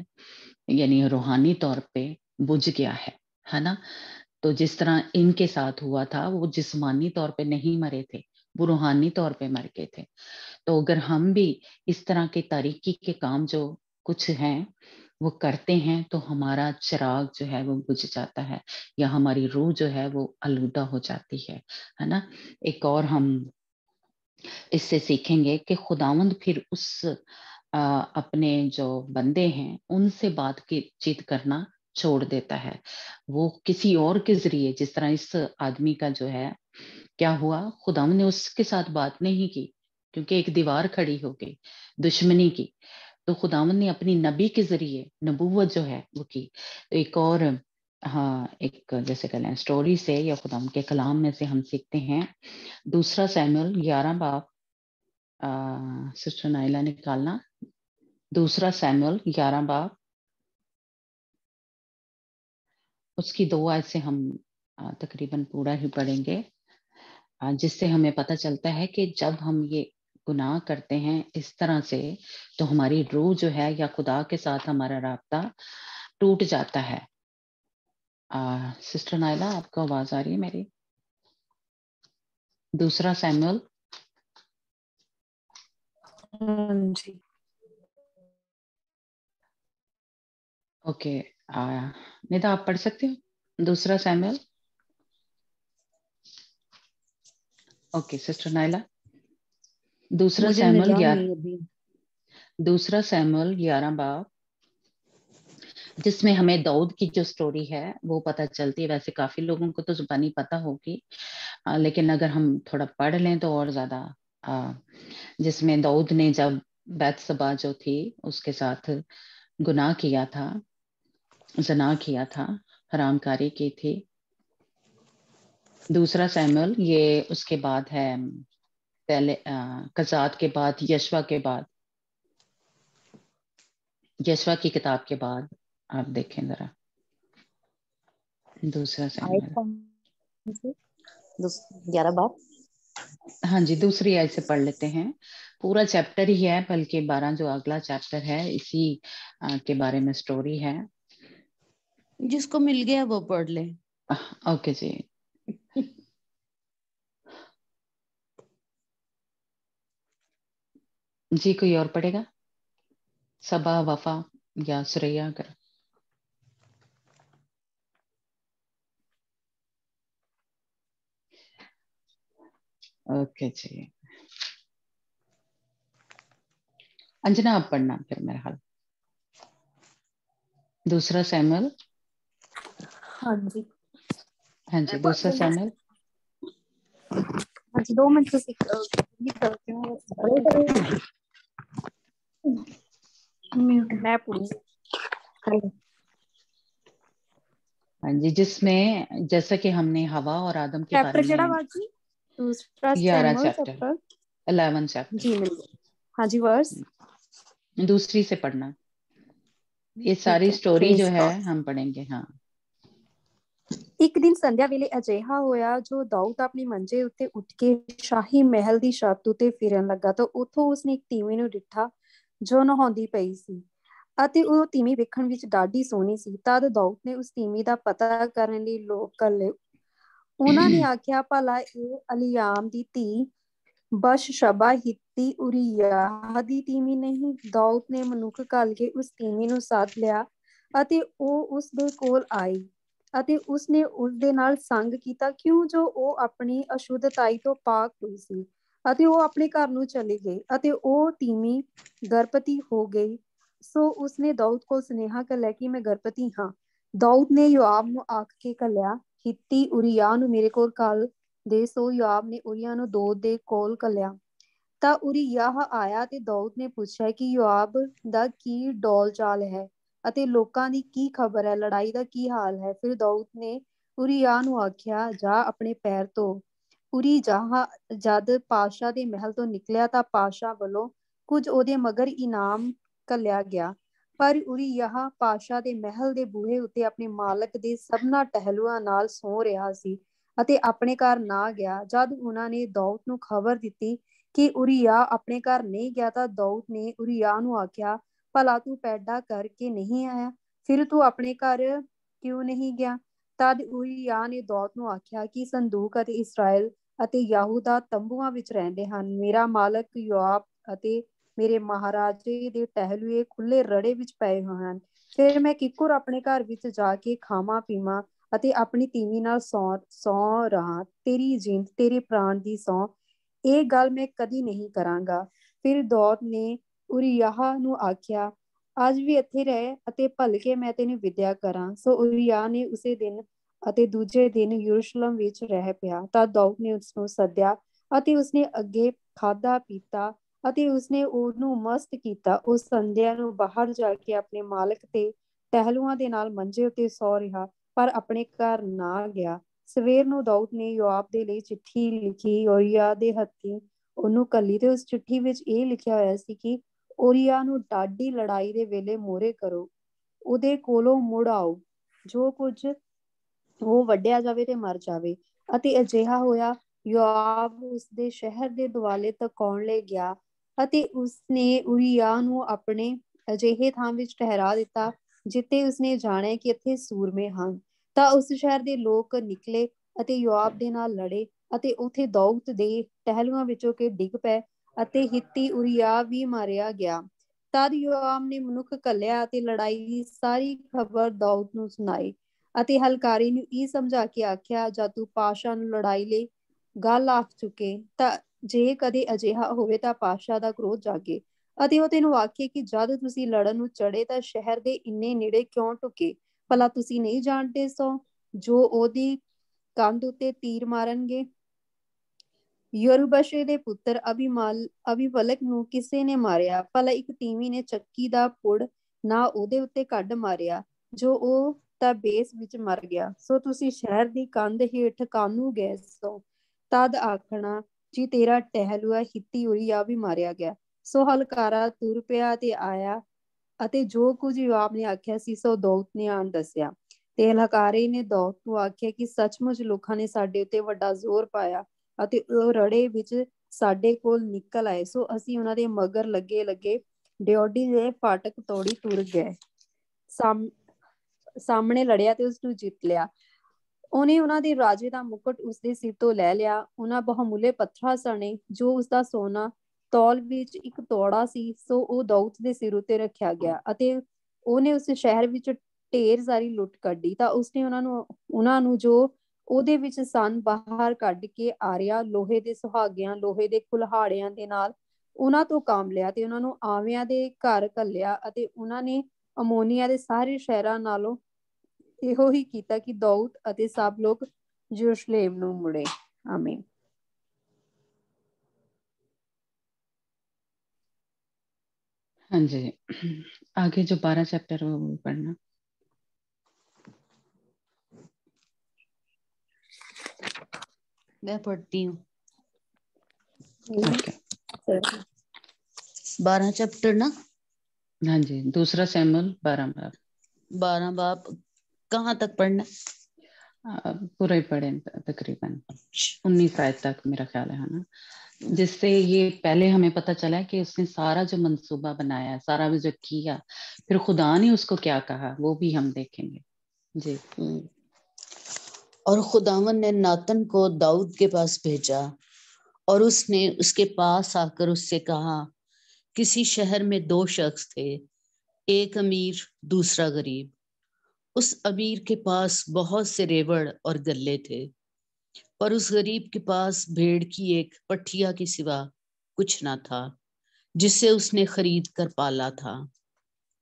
यानी रूहानी तौर पे बुझ गया है है ना तो जिस तरह इनके साथ हुआ था वो जिस्मानी तौर पे नहीं मरे थे वो रूहानी तौर पे मर गए थे तो अगर हम भी इस तरह के तारीकी के काम जो कुछ हैं वो करते हैं तो हमारा चिराग जो है वो बुझ जाता है या हमारी रूह जो है वो आलूदा हो जाती है है ना एक और हम इससे सीखेंगे कि खुदावंद फिर उस आ, अपने जो बंदे हैं उनसे बात की चीत करना छोड़ देता है वो किसी और के जरिए जिस तरह इस आदमी का जो है क्या हुआ खुदा ने उसके साथ बात नहीं की क्योंकि एक दीवार खड़ी हो गई दुश्मनी की तो खुदावन ने अपनी नबी के जरिए नबूवत जो है वो की तो एक और हाँ एक जैसे कह लें स्टोरी से या खुदा के कलाम में से हम सीखते हैं दूसरा सैमुअल ग्यारह बाप सिस्टर नाइला निकालना दूसरा सैमुअल ग्यारह बाप उसकी दुआ से हम तकरीबन पूरा ही पढ़ेंगे जिससे हमें पता चलता है कि जब हम ये गुनाह करते हैं इस तरह से तो हमारी रूह जो है या खुदा के साथ हमारा रबता टूट जाता है आ, सिस्टर नायला आपको आवाज आ रही है मेरी दूसरा सैमुअल हाँ जी ओके okay. तो आप पढ़ सकते हो दूसरा सैमुअल ओके सिस्टर नायला दूसरा सैमुअल दूसरा सैमुअल ग्यारह बाब जिसमें हमें दाऊद की जो स्टोरी है वो पता चलती है वैसे काफी लोगों को तो जुबानी पता होगी लेकिन अगर हम थोड़ा पढ़ लें तो और ज्यादा जिसमें दाऊद ने जब बैत सबा जो थी उसके साथ गुनाह किया था जना किया था हरामकारी की थी दूसरा सैमुअल ये उसके बाद है पहले कजात के बाद यशवा के बाद यशवा की किताब के बाद आप देखें जरा दूसरा ग्यारह बार हाँ जी दूसरी आय से पढ़ लेते हैं पूरा चैप्टर ही है बल्कि बारह जो अगला चैप्टर है इसी के बारे में स्टोरी है जिसको मिल गया वो पढ़ ले ओके जी जी कोई और पढ़ेगा सबा वफा या सुरैया कर ओके जी अंजना आप पढ़ना फिर मेरा हाल दूसरा सैमल हाँ जी हाँ जी दूसरा चैनल हाँ जी दो मिनट से हाँ जी जिसमें जैसा कि हमने हवा और आदम के बारे में दूसरा चैप्टर अलेवन चैप्टर जी हाँ जी वर्स दूसरी से पढ़ना ये सारी स्टोरी जो है हम पढ़ेंगे हाँ ਇੱਕ ਦਿਨ ਸੰਧਿਆ ਵੇਲੇ ਅਜੇਹਾ ਹੋਇਆ ਜੋ ਦਾਊਦ ਆਪਣੀ ਮੰਜੇ ਉੱਤੇ ਉੱਠ ਕੇ ਸ਼ਾਹੀ ਮਹਿਲ ਦੀ ਛੱਤ ਉੱਤੇ ਫਿਰਨ ਲੱਗਾ ਤਾਂ ਉੱਥੋਂ ਉਸਨੇ ਇੱਕ ਤੀਵੀਂ ਨੂੰ ਡਿੱਠਾ ਜੋ ਨਹਾਉਂਦੀ ਪਈ ਸੀ ਅਤੇ ਉਹ ਤੀਵੀਂ ਵੇਖਣ ਵਿੱਚ ਡਾਢੀ ਸੋਹਣੀ ਸੀ ਤਦ ਦਾਊਦ ਨੇ ਉਸ ਤੀਵੀਂ ਦਾ ਪਤਾ ਕਰਨ ਲਈ ਲਏ ਉਹਨਾਂ ਨੇ ਆਖਿਆ ਭਲਾ ਇਹ ਅਲੀਆਮ ਦੀ ਧੀ ਬਸ਼ ਸ਼ਬਾ ਹਿੱਤੀ ਉਰੀਆ ਦੀ ਤੀਵੀਂ ਨਹੀਂ ਦਾਊਦ ਨੇ ਮਨੁੱਖ ਕਾਲ ਕੇ ਉਸ ਤੀਵੀਂ ਨੂੰ ਸਾਥ ਲਿਆ ਅਤੇ ਉਹ ਉਸ ਦੇ ਕੋਲ ਆਈ ਅਤੇ ਉਸਨੇ ਉਸ ਦੇ ਨਾਲ ਸੰਗ ਕੀਤਾ ਕਿਉਂ ਜੋ ਉਹ ਆਪਣੀ ਅਸ਼ੁੱਧਤਾਈ ਤੋਂ ਪਾਕ ਹੋਈ ਸੀ ਅਤੇ ਉਹ ਆਪਣੇ ਘਰ ਨੂੰ ਚਲੀ ਗਈ ਅਤੇ ਉਹ ਤੀਮੀ ਗਰਭਤੀ ਹੋ ਗਈ ਸੋ ਉਸਨੇ ਦਾਊਦ ਕੋਲ ਸੁਨੇਹਾ ਕਰ ਲਿਆ ਕਿ ਮੈਂ ਗਰਭਤੀ ਹਾਂ ਦਾਊਦ ਨੇ ਯੋਆਬ ਨੂੰ ਆਖ ਕੇ ਕਲਿਆ ਹਿੱਤੀ ਉਰੀਆ ਨੂੰ ਮੇਰੇ ਕੋਲ ਕਾਲ ਦੇ ਸੋ ਯੋਆਬ ਨੇ ਉਰੀਆ ਨੂੰ ਦੋ ਦੇ ਕੋਲ ਕਲਿਆ ਤਾਂ ਉਰੀਆ ਆਇਆ ਤੇ ਦਾਊਦ ਨੇ ਪੁੱਛਿਆ ਕਿ ਯੋਆਬ ਦਾ ਕੀ ਡੋਲ ਚਾਲ ਹੈ ਅਤੇ ਲੋਕਾਂ ਦੀ ਕੀ ਖਬਰ ਹੈ ਲੜਾਈ ਦਾ ਕੀ ਹਾਲ ਹੈ ਫਿਰ ਦਾਊਦ ਨੇ ਉਰੀਆ ਨੂੰ ਆਖਿਆ ਜਾ ਆਪਣੇ ਪੈਰ ਧੋ ਉਰੀ ਜਾ ਜਦ ਪਾਸ਼ਾ ਦੇ ਮਹਿਲ ਤੋਂ ਨਿਕਲਿਆ ਤਾਂ ਪਾਸ਼ਾ ਵੱਲੋਂ ਕੁਝ ਉਹਦੇ ਮਗਰ ਇਨਾਮ ਕੱਲਿਆ ਗਿਆ ਪਰ ਉਰੀ ਯਹ ਪਾਸ਼ਾ ਦੇ ਮਹਿਲ ਦੇ ਬੂਹੇ ਉੱਤੇ ਆਪਣੇ ਮਾਲਕ ਦੇ ਸਭਨਾ ਟਹਿਲੂਆਂ ਨਾਲ ਸੌ ਰਿਹਾ ਸੀ ਅਤੇ ਆਪਣੇ ਘਰ ਨਾ ਗਿਆ ਜਦ ਉਹਨਾਂ ਨੇ ਦਾਊਦ ਨੂੰ ਖਬਰ ਦਿੱਤੀ ਕਿ ਉਰੀਆ ਆਪਣੇ ਘਰ ਨਹੀਂ ਗਿਆ ਤਾਂ ਦਾਊਦ ਨੇ ਉਰੀਆ ਨੂੰ ਆਖਿਆ ਭਲਾ ਤੂੰ ਪੈਦਾ ਕਰਕੇ ਨਹੀਂ ਆਇਆ ਫਿਰ ਤੂੰ ਆਪਣੇ ਘਰ ਕਿਉਂ ਨਹੀਂ ਗਿਆ ਤਦ ਉਰੀਆ ਨੇ ਦੌਤ ਨੂੰ ਆਖਿਆ ਕਿ ਸੰਦੂਕ ਅਤੇ ਇਸਰਾਇਲ ਅਤੇ ਯਹੂਦਾ ਤੰਬੂਆਂ ਵਿੱਚ ਰਹਿੰਦੇ ਹਨ ਮੇਰਾ ਮਾਲਕ ਯੋਆਬ ਅਤੇ ਮੇਰੇ ਮਹਾਰਾਜੇ ਦੇ ਟਹਿਲੂਏ ਖੁੱਲੇ ਰੜੇ ਵਿੱਚ ਪਏ ਹੋਏ ਹਨ ਫਿਰ ਮੈਂ ਕਿਕੁਰ ਆਪਣੇ ਘਰ ਵਿੱਚ ਜਾ ਕੇ ਖਾਵਾਂ ਪੀਵਾਂ ਅਤੇ ਆਪਣੀ ਤੀਵੀ ਨਾਲ ਸੌ ਸੌ ਰਹਾ ਤੇਰੀ ਜਿੰਦ ਤੇਰੇ ਪ੍ਰਾਣ ਦੀ ਸੌ ਇਹ ਗੱਲ ਮੈਂ ਕਦੀ ਨਹੀਂ ਕਰਾਂਗਾ ਫਿਰ ਦੌਤ ਨੇ ਉਰੀਆਹ ਨੂੰ ਆਖਿਆ ਅੱਜ ਵੀ ਇੱਥੇ ਰਹਿ ਅਤੇ ਭਲਕੇ ਮੈਂ ਤੈਨੂੰ ਵਿਦਿਆ ਕਰਾਂ ਸੋ ਉਰੀਆ ਨੇ ਉਸੇ ਦਿਨ ਅਤੇ ਦੂਜੇ ਦਿਨ ਯਰੂਸ਼ਲਮ ਵਿੱਚ ਰਹਿ ਪਿਆ ਤਾਂ ਦਾਊਦ ਨੇ ਉਸ ਨੂੰ ਸੱਦਿਆ ਅਤੇ ਉਸਨੇ ਅੱਗੇ ਖਾਦਾ ਪੀਤਾ ਅਤੇ ਉਸਨੇ ਉਹਨੂੰ ਮਸਤ ਕੀਤਾ ਉਹ ਸੰਧਿਆ ਨੂੰ ਬਾਹਰ ਜਾ ਕੇ ਆਪਣੇ ਮਾਲਕ ਤੇ ਟਹਿਲੂਆਂ ਦੇ ਨਾਲ ਮੰਜੇ ਉੱਤੇ ਸੌ ਰਿਹਾ ਪਰ ਆਪਣੇ ਘਰ ਨਾ ਗਿਆ ਸਵੇਰ ਨੂੰ ਦਾਊਦ ਨੇ ਯੋਆਬ ਦੇ ਲਈ ਚਿੱਠੀ ਲਿਖੀ ਔਰ ਯਾ ਦੇ ਹੱਥੀ ਉਹਨੂੰ ਕੱਲੀ ਤੇ ਉਸ ਚਿੱਠੀ ਵਿੱਚ ਇਹ ਲਿਖਿਆ ਹੋਇਆ ਸੀ ਕਿ ਓਰੀਆ ਨੂੰ ਡਾਡੀ ਲੜਾਈ ਦੇ ਵੇਲੇ ਮੋਰੇ ਕਰੋ ਉਹਦੇ ਕੋਲੋਂ ਮੁੜ ਆਓ ਜੋ ਕੁਝ ਉਹ ਵੱਡਿਆ ਜਾਵੇ ਤੇ ਮਰ ਜਾਵੇ ਅਤੇ ਅਜਿਹਾ ਹੋਇਆ ਯੋਆਬ ਉਸ ਦੇ ਸ਼ਹਿਰ ਦੇ ਦਿਵਾਲੇ ਕੌਣ ਲੈ ਗਿਆ ਅਤੇ ਉਸਨੇ ਉਰੀਆ ਨੂੰ ਆਪਣੇ ਅਜਿਹੇ ਥਾਂ ਵਿੱਚ ਠਹਿਰਾ ਦਿੱਤਾ ਜਿੱਥੇ ਉਸਨੇ ਜਾਣਿਆ ਕਿ ਇੱਥੇ ਸੂਰਮੇ ਹਨ ਤਾਂ ਉਸ ਸ਼ਹਿਰ ਦੇ ਲੋਕ ਨਿਕਲੇ ਅਤੇ ਯੋਆਬ ਦੇ ਨਾਲ ਲੜੇ ਅਤੇ ਉਥੇ ਦੌਲਤ ਦੇ ਟਹਿਲੂਆਂ ਵਿੱਚੋਂ ਕੇ ਡਿੱਗ ਪਏ ਅਤੇ ਹਿੱਤੀ ਉਰੀਆ ਵੀ ਮਾਰਿਆ ਗਿਆ ਤਦ ਯੋਆਮ ਨੇ ਮਨੁੱਖ ਕੱਲਿਆ ਅਤੇ ਲੜਾਈ ਦੀ ਸਾਰੀ ਖਬਰ ਦਾਊਦ ਨੂੰ ਸੁਣਾਈ ਅਤੇ ਹਲਕਾਰੀ ਨੂੰ ਇਹ ਸਮਝਾ ਕੇ ਆਖਿਆ ਜਦ ਤੂੰ ਪਾਸ਼ਾ ਨੂੰ ਲੜਾਈ ਲਈ ਗੱਲ ਆਖ ਚੁਕੇ ਤਾਂ ਜੇ ਕਦੇ ਅਜਿਹਾ ਹੋਵੇ ਤਾਂ ਪਾਸ਼ਾ ਦਾ ਕ੍ਰੋਧ ਜਾਗੇ ਅਤੇ ਉਹ ਤੈਨੂੰ ਆਖੇ ਕਿ ਜਦ ਤੁਸੀਂ ਲੜਨ ਨੂੰ ਚੜੇ ਤਾਂ ਸ਼ਹਿਰ ਦੇ ਇੰਨੇ ਨੇੜੇ ਕਿਉਂ ਟੁਕੇ ਭਲਾ ਤੁਸੀਂ ਨਹੀਂ ਜਾਣਦੇ ਸੋ ਜੋ ਉਹਦੀ ਕੰਧ ਉੱਤੇ ਤੀਰ ਮਾਰਨਗੇ ਯਰੂਬਸ਼ੇ ਦੇ ਪੁੱਤਰ ਅਭਿਮਾਲ ਅਭਿਵਲਕ ਨੂੰ ਕਿਸੇ ਨੇ ਮਾਰਿਆ ਭਲਾ ਇੱਕ ਤੀਵੀ ਨੇ ਚੱਕੀ ਦਾ ਪੁੜ ਨਾ ਉਹਦੇ ਉੱਤੇ ਕੱਢ ਮਾਰਿਆ ਜੋ ਉਹ ਤਾਂ ਬੇਸ ਵਿੱਚ ਮਰ ਗਿਆ ਸੋ ਤੁਸੀਂ ਸ਼ਹਿਰ ਦੀ ਕੰਧ ਹੇਠ ਕਾਨੂੰ ਗਏ ਸੋ ਤਦ ਆਖਣਾ ਜੀ ਤੇਰਾ ਟਹਿਲੂਆ ਹਿੱਤੀ ਉਰੀਆ ਵੀ ਮਾਰਿਆ ਗਿਆ ਸੋ ਹਲਕਾਰਾ ਤੁਰ ਪਿਆ ਤੇ ਆਇਆ ਅਤੇ ਜੋ ਕੁਝ ਯੋਆਬ ਨੇ ਆਖਿਆ ਸੀ ਸੋ ਦੌਤ ਨੇ ਆਣ ਦੱਸਿਆ ਤੇ ਹਲਕਾਰੇ ਨੇ ਦੌਤ ਨੂੰ ਆਖਿਆ ਕਿ ਸੱਚਮੁੱਚ ਲੋਕਾਂ ਨੇ ਸਾਡੇ ਉੱਤੇ ਵੱਡਾ ਜ਼ੋਰ ਪਾਇਆ ਅਤੇ ਉਹ ਰੜੇ ਵਿੱਚ ਸਾਡੇ ਕੋਲ ਨਿਕਲ ਆਏ ਸੋ ਅਸੀਂ ਉਹਨਾਂ ਦੇ ਮਗਰ ਲੱਗੇ ਲੱਗੇ ਡਿਓਡੀ ਦੇ ਫਾਟਕ ਤੋੜੀ ਤੁਰ ਗਏ ਸਾਹਮਣੇ ਲੜਿਆ ਤੇ ਉਸ ਨੂੰ ਜਿੱਤ ਲਿਆ ਉਹਨੇ ਉਹਨਾਂ ਦੇ ਰਾਜੇ ਦਾ ਮੁਕਟ ਉਸ ਦੇ ਸਿਰ ਤੋਂ ਲੈ ਲਿਆ ਉਹਨਾਂ ਬਹੁਮੁੱਲੇ ਪੱਥਰਾਂ ਸਣੇ ਜੋ ਉਸ ਦਾ ਸੋਨਾ ਤੌਲ ਵਿੱਚ ਇੱਕ ਤੋੜਾ ਸੀ ਸੋ ਉਹ ਦੌਤ ਦੇ ਸਿਰ ਉਤੇ ਰੱਖਿਆ ਗਿਆ ਅਤੇ ਉਹਨੇ ਉਸ ਸ਼ਹਿਰ ਵਿੱਚ ਢੇਰ ਸਾਰੀ ਲੁੱਟ ਕੱਢੀ ਤਾਂ ਉਸਨੇ ਉਹਨਾਂ ਨੂੰ ਉਹਨਾਂ ਨੂੰ ਜੋ ਉਹਦੇ ਵਿੱਚ ਸਨ ਬਾਹਰ ਕੱਢ ਕੇ ਆਰਿਆ ਲੋਹੇ ਦੇ ਸੁਹਾਗਿਆਂ ਲੋਹੇ ਦੇ ਕੁਲਹਾੜਿਆਂ ਦੇ ਨਾਲ ਉਹਨਾਂ ਤੋਂ ਕਾਮ ਲਿਆ ਤੇ ਉਹਨਾਂ ਨੂੰ ਆਵਿਆਂ ਦੇ ਘਰ ਘੱਲਿਆ ਅਤੇ ਉਹਨਾਂ ਨੇ ਅਮੋਨੀਆ ਦੇ ਸਾਰੇ ਸ਼ਹਿਰਾਂ ਨਾਲੋਂ ਇਹੋ ਹੀ ਕੀਤਾ ਕਿ ਦਾਊਦ ਅਤੇ ਸਭ ਲੋਕ ਜਰੂਸ਼ਲੇਮ ਨੂੰ ਮੁੜੇ ਆਮੀਨ हाँ जी आगे जो बारह चैप्टर है वो भी पढ़ना मैं पढ़ती हूँ बारह चैप्टर ना हाँ जी दूसरा सैमुअल बारह बाप बारह बाप कहाँ तक पढ़ना पूरा ही पढ़े तकरीबन उन्नीस आयत तक मेरा ख्याल है ना जिससे ये पहले हमें पता चला है कि उसने सारा जो मंसूबा बनाया सारा जो किया फिर खुदा ने उसको क्या कहा वो भी हम देखेंगे जी हम्म। और खुदावन ने नातन को दाऊद के पास भेजा और उसने उसके पास आकर उससे कहा किसी शहर में दो शख्स थे एक अमीर दूसरा गरीब उस अमीर के पास बहुत से रेवड़ और गले थे पर उस गरीब के पास भेड़ की एक पठिया के सिवा कुछ ना था जिसे उसने खरीद कर पाला था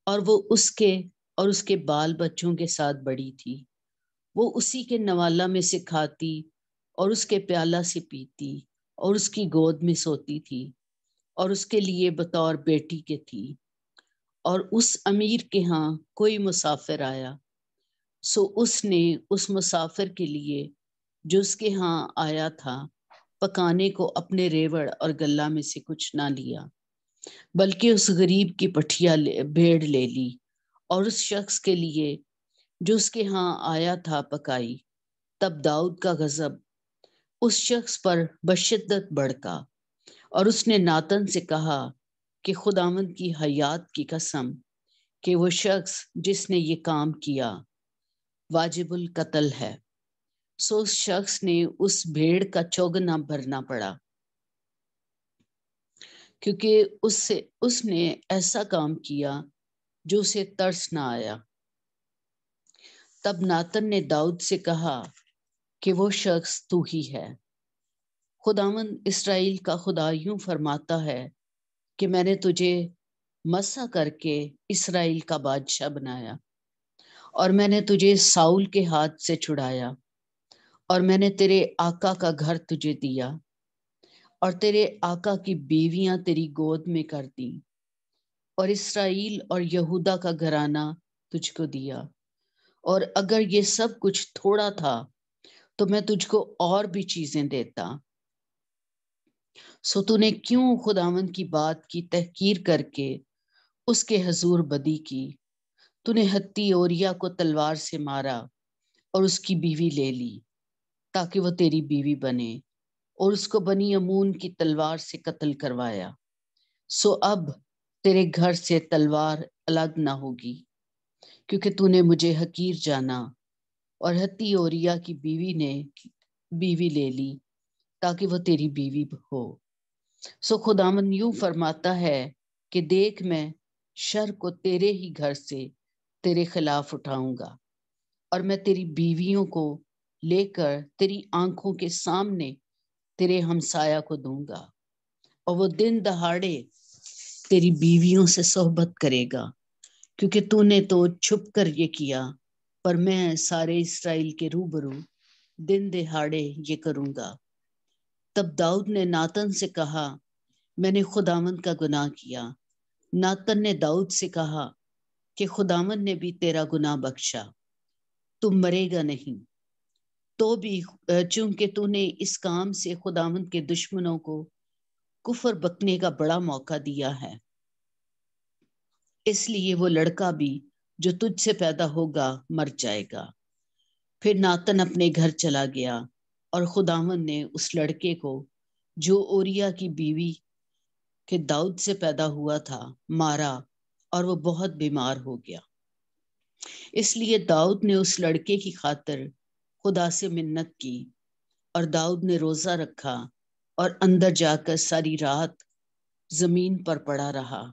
और वो उसके और उसके बाल बच्चों के साथ बड़ी थी वो उसी के नवाला में से खाती और उसके प्याला से पीती और उसकी गोद में सोती थी और उसके लिए बतौर बेटी के थी और उस अमीर के यहाँ कोई मुसाफिर आया सो उसने उस मुसाफिर के लिए जो उसके यहाँ आया था पकाने को अपने रेवड़ और गल्ला में से कुछ ना लिया बल्कि उस गरीब की पठिया भेड़ ले ली और उस शख्स के लिए जो उसके यहाँ आया था पकाई तब दाऊद का गजब उस शख्स पर बशिद्दत भड़का और उसने नातन से कहा कि खुदामंद की हयात की कसम कि वो शख्स जिसने ये काम किया वाजिबुल कत्ल है सो उस शख्स ने उस भेड़ का चौगना भरना पड़ा क्योंकि उससे उसने ऐसा काम किया जो उसे तरस ना आया तब नातन ने दाऊद से कहा कि वो शख्स तू ही है खुदावन इसराइल का खुदा यूं फरमाता है कि मैंने तुझे मसा करके इसराइल का बादशाह बनाया और मैंने तुझे साउल के हाथ से छुड़ाया और मैंने तेरे आका का घर तुझे दिया और तेरे आका की बीवियां तेरी गोद में कर दी और इसराइल और यहूदा का घराना तुझको दिया और अगर ये सब कुछ थोड़ा था तो मैं तुझको और भी चीजें देता सो तूने क्यों खुदावन की बात की तहकीर करके उसके हजूर बदी की तूने हत्ती ओरिया को तलवार से मारा और उसकी बीवी ले ली ताकि वो तेरी बीवी बने और उसको बनी अमून की तलवार से कत्ल करवाया सो अब तेरे घर से तलवार अलग ना होगी क्योंकि तूने मुझे हकीर जाना और हती ओरिया की बीवी ने बीवी ले ली ताकि वो तेरी बीवी हो सो खुदामन यूं फरमाता है कि देख मैं शर को तेरे ही घर से तेरे खिलाफ उठाऊंगा और मैं तेरी बीवियों को लेकर तेरी आंखों के सामने तेरे हमसाया को दूंगा और वो दिन दहाड़े तेरी बीवियों से सोहबत करेगा क्योंकि तूने तो छुप कर ये किया पर मैं सारे इसराइल के रूबरू दिन दिहाड़े ये करूँगा तब दाऊद ने नातन से कहा मैंने खुदावन का गुनाह किया नातन ने दाऊद से कहा कि खुदावन ने भी तेरा गुनाह बख्शा तुम मरेगा नहीं तो भी चूंकि तूने इस काम से खुदावन के दुश्मनों को कुफर बकने का बड़ा मौका दिया है इसलिए वो लड़का भी जो तुझ से पैदा होगा मर जाएगा फिर नातन अपने घर चला गया और खुदावन ने उस लड़के को जो ओरिया की बीवी के दाऊद से पैदा हुआ था मारा और वो बहुत बीमार हो गया इसलिए दाऊद ने उस लड़के की खातर खुदा से मिन्नत की और दाऊद ने रोज़ा रखा और अंदर जाकर सारी रात ज़मीन पर पड़ा रहा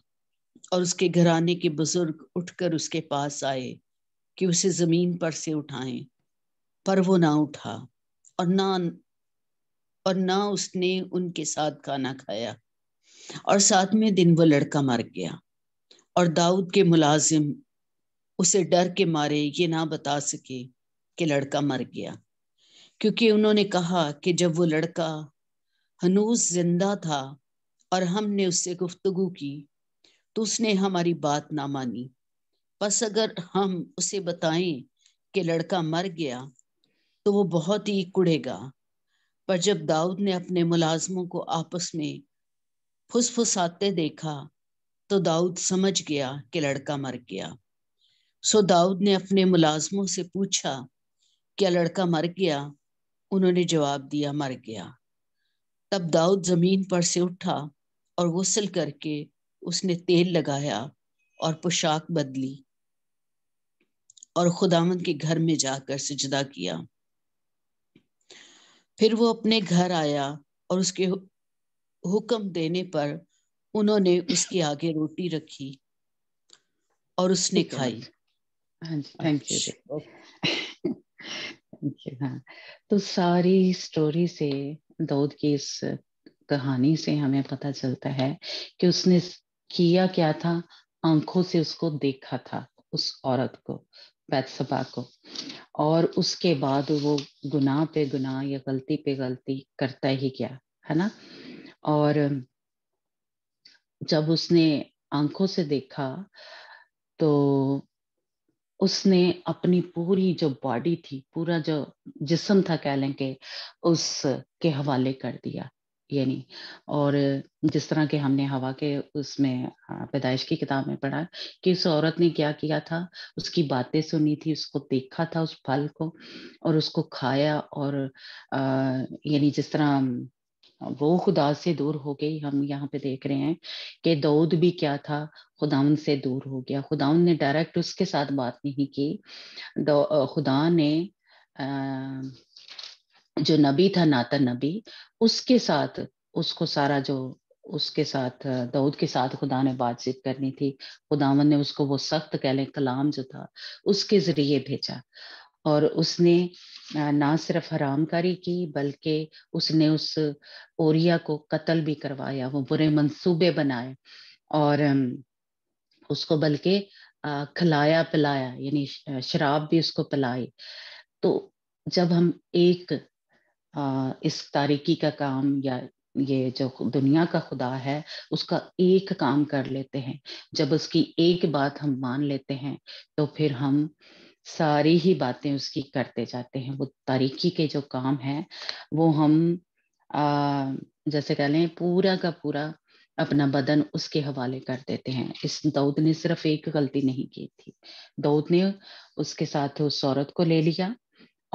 और उसके घराने के बुजुर्ग उठकर उसके पास आए कि उसे जमीन पर से उठाएं पर वो ना उठा और ना और ना उसने उनके साथ खाना खाया और साथ में दिन वो लड़का मर गया और दाऊद के मुलाजिम उसे डर के मारे ये ना बता सके कि लड़का मर गया क्योंकि उन्होंने कहा कि जब वो लड़का हनूस जिंदा था और हमने उससे गुफ्तगु की तो उसने हमारी बात ना मानी बस अगर हम उसे बताएं कि लड़का मर गया तो वो बहुत ही कुड़ेगा पर जब दाऊद ने अपने मुलाजमों को आपस में फुसफुसाते देखा तो दाऊद समझ गया कि लड़का मर गया सो दाऊद ने अपने मुलाजमों से पूछा क्या लड़का मर गया उन्होंने जवाब दिया मर गया तब दाऊद जमीन पर से उठा और गुसल करके उसने तेल लगाया और पोशाक बदली और खुदावन के घर में जाकर सजदा किया फिर वो अपने घर आया और उसके हुक्म देने पर उन्होंने उसके आगे रोटी रखी और उसने खाई थैंक यू थैंक यू हाँ तो सारी स्टोरी से दाऊद की इस कहानी से हमें पता चलता है कि उसने किया क्या था आंखों से उसको देखा था उस औरत को बैतसभा को और उसके बाद वो गुनाह पे गुनाह या गलती पे गलती करता ही गया है ना और जब उसने आंखों से देखा तो उसने अपनी पूरी जो बॉडी थी पूरा जो जिस्म था कह लें के उसके हवाले कर दिया यानी और जिस तरह के हमने हवा के उसमें हाँ, पैदाइश की किताब में पढ़ा कि उस औरत ने क्या किया था उसकी बातें सुनी थी उसको देखा था उस फल को और उसको खाया और यानी जिस तरह वो खुदा से दूर हो गई हम यहाँ पे देख रहे हैं कि दाऊद भी क्या था खुदाउन से दूर हो गया खुदाउन ने डायरेक्ट उसके साथ बात नहीं की खुदा ने आ, जो नबी था नाता नबी उसके साथ उसको सारा जो उसके साथ दाऊद के साथ खुदा ने बातचीत करनी थी खुदावन ने उसको वो सख्त कह लें कलाम जो था उसके जरिए भेजा और उसने ना सिर्फ हरामकारी की बल्कि उसने उस ओरिया को कत्ल भी करवाया वो बुरे मंसूबे बनाए और उसको बल्कि खिलाया पिलाया यानी शराब भी उसको पिलाई तो जब हम एक इस तारीकी का काम या ये जो दुनिया का खुदा है उसका एक काम कर लेते हैं जब उसकी एक बात हम मान लेते हैं तो फिर हम सारी ही बातें उसकी करते जाते हैं वो तारीकी के जो काम है वो हम आ, जैसे कह लें पूरा का पूरा अपना बदन उसके हवाले कर देते हैं इस दौद ने सिर्फ एक गलती नहीं की थी दौद ने उसके साथ उस औरत को ले लिया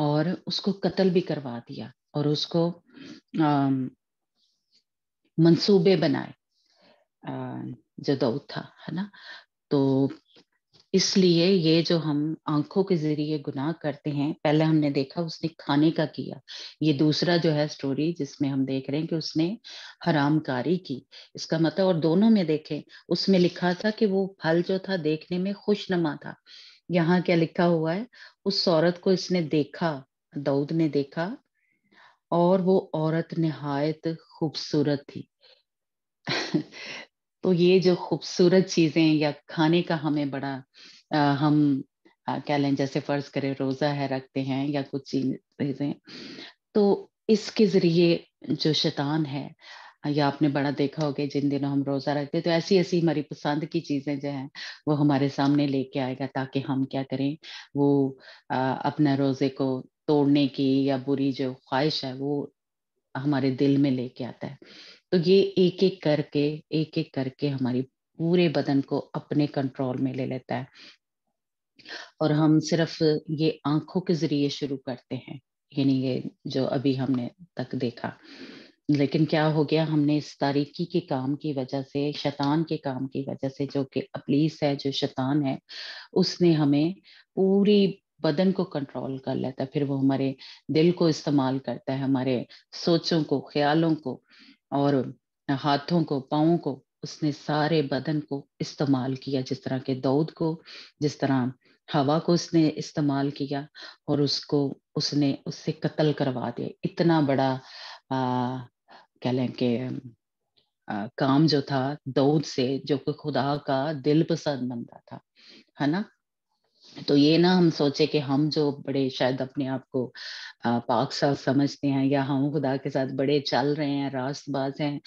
और उसको कत्ल भी करवा दिया और उसको मंसूबे बनाए जदौत था है ना तो इसलिए ये जो हम आंखों के जरिए गुनाह करते हैं पहले हमने देखा उसने खाने का किया ये दूसरा जो है स्टोरी जिसमें हम देख रहे हैं कि उसने हरामकारी की इसका मतलब और दोनों में देखें उसमें लिखा था कि वो फल जो था देखने में खुशनुमा था यहाँ क्या लिखा हुआ है उस औरत को इसने देखा दाऊद ने देखा और वो औरत नहायत खूबसूरत थी तो ये जो खूबसूरत चीज़ें या खाने का हमें बड़ा आ, हम कह क्या लें जैसे फ़र्ज़ करें रोज़ा है रखते हैं या कुछ चीज़ें तो इसके ज़रिए जो शैतान है या आपने बड़ा देखा होगा जिन दिनों हम रोजा रखते तो ऐसी ऐसी हमारी पसंद की चीजें जो है वो हमारे सामने लेके आएगा ताकि हम क्या करें वो आ, अपना रोजे को तोड़ने की या बुरी जो ख्वाहिश है वो हमारे दिल में लेके आता है तो ये एक एक करके एक एक करके हमारी पूरे बदन को अपने कंट्रोल में ले लेता है और हम सिर्फ ये आंखों के जरिए शुरू करते हैं यानी ये जो अभी हमने तक देखा लेकिन क्या हो गया हमने इस तारीकी के काम की वजह से शैतान के काम की वजह से जो कि अपलीस है जो शैतान है उसने हमें पूरी बदन को कंट्रोल कर लेता है फिर वो हमारे दिल को इस्तेमाल करता है हमारे सोचों को ख्यालों को और हाथों को पाओ को उसने सारे बदन को इस्तेमाल किया जिस तरह के दौद को जिस तरह हवा को उसने इस्तेमाल किया और उसको उसने उससे कत्ल करवा दिया इतना बड़ा अः कह लें कि काम जो था दौद से जो कि खुदा का दिल पसंद बनता था है ना तो ये ना हम सोचे कि हम जो बड़े शायद अपने आप को पाक साफ समझते हैं या हम खुदा के साथ बड़े चल रहे हैं रास्तबाज हैं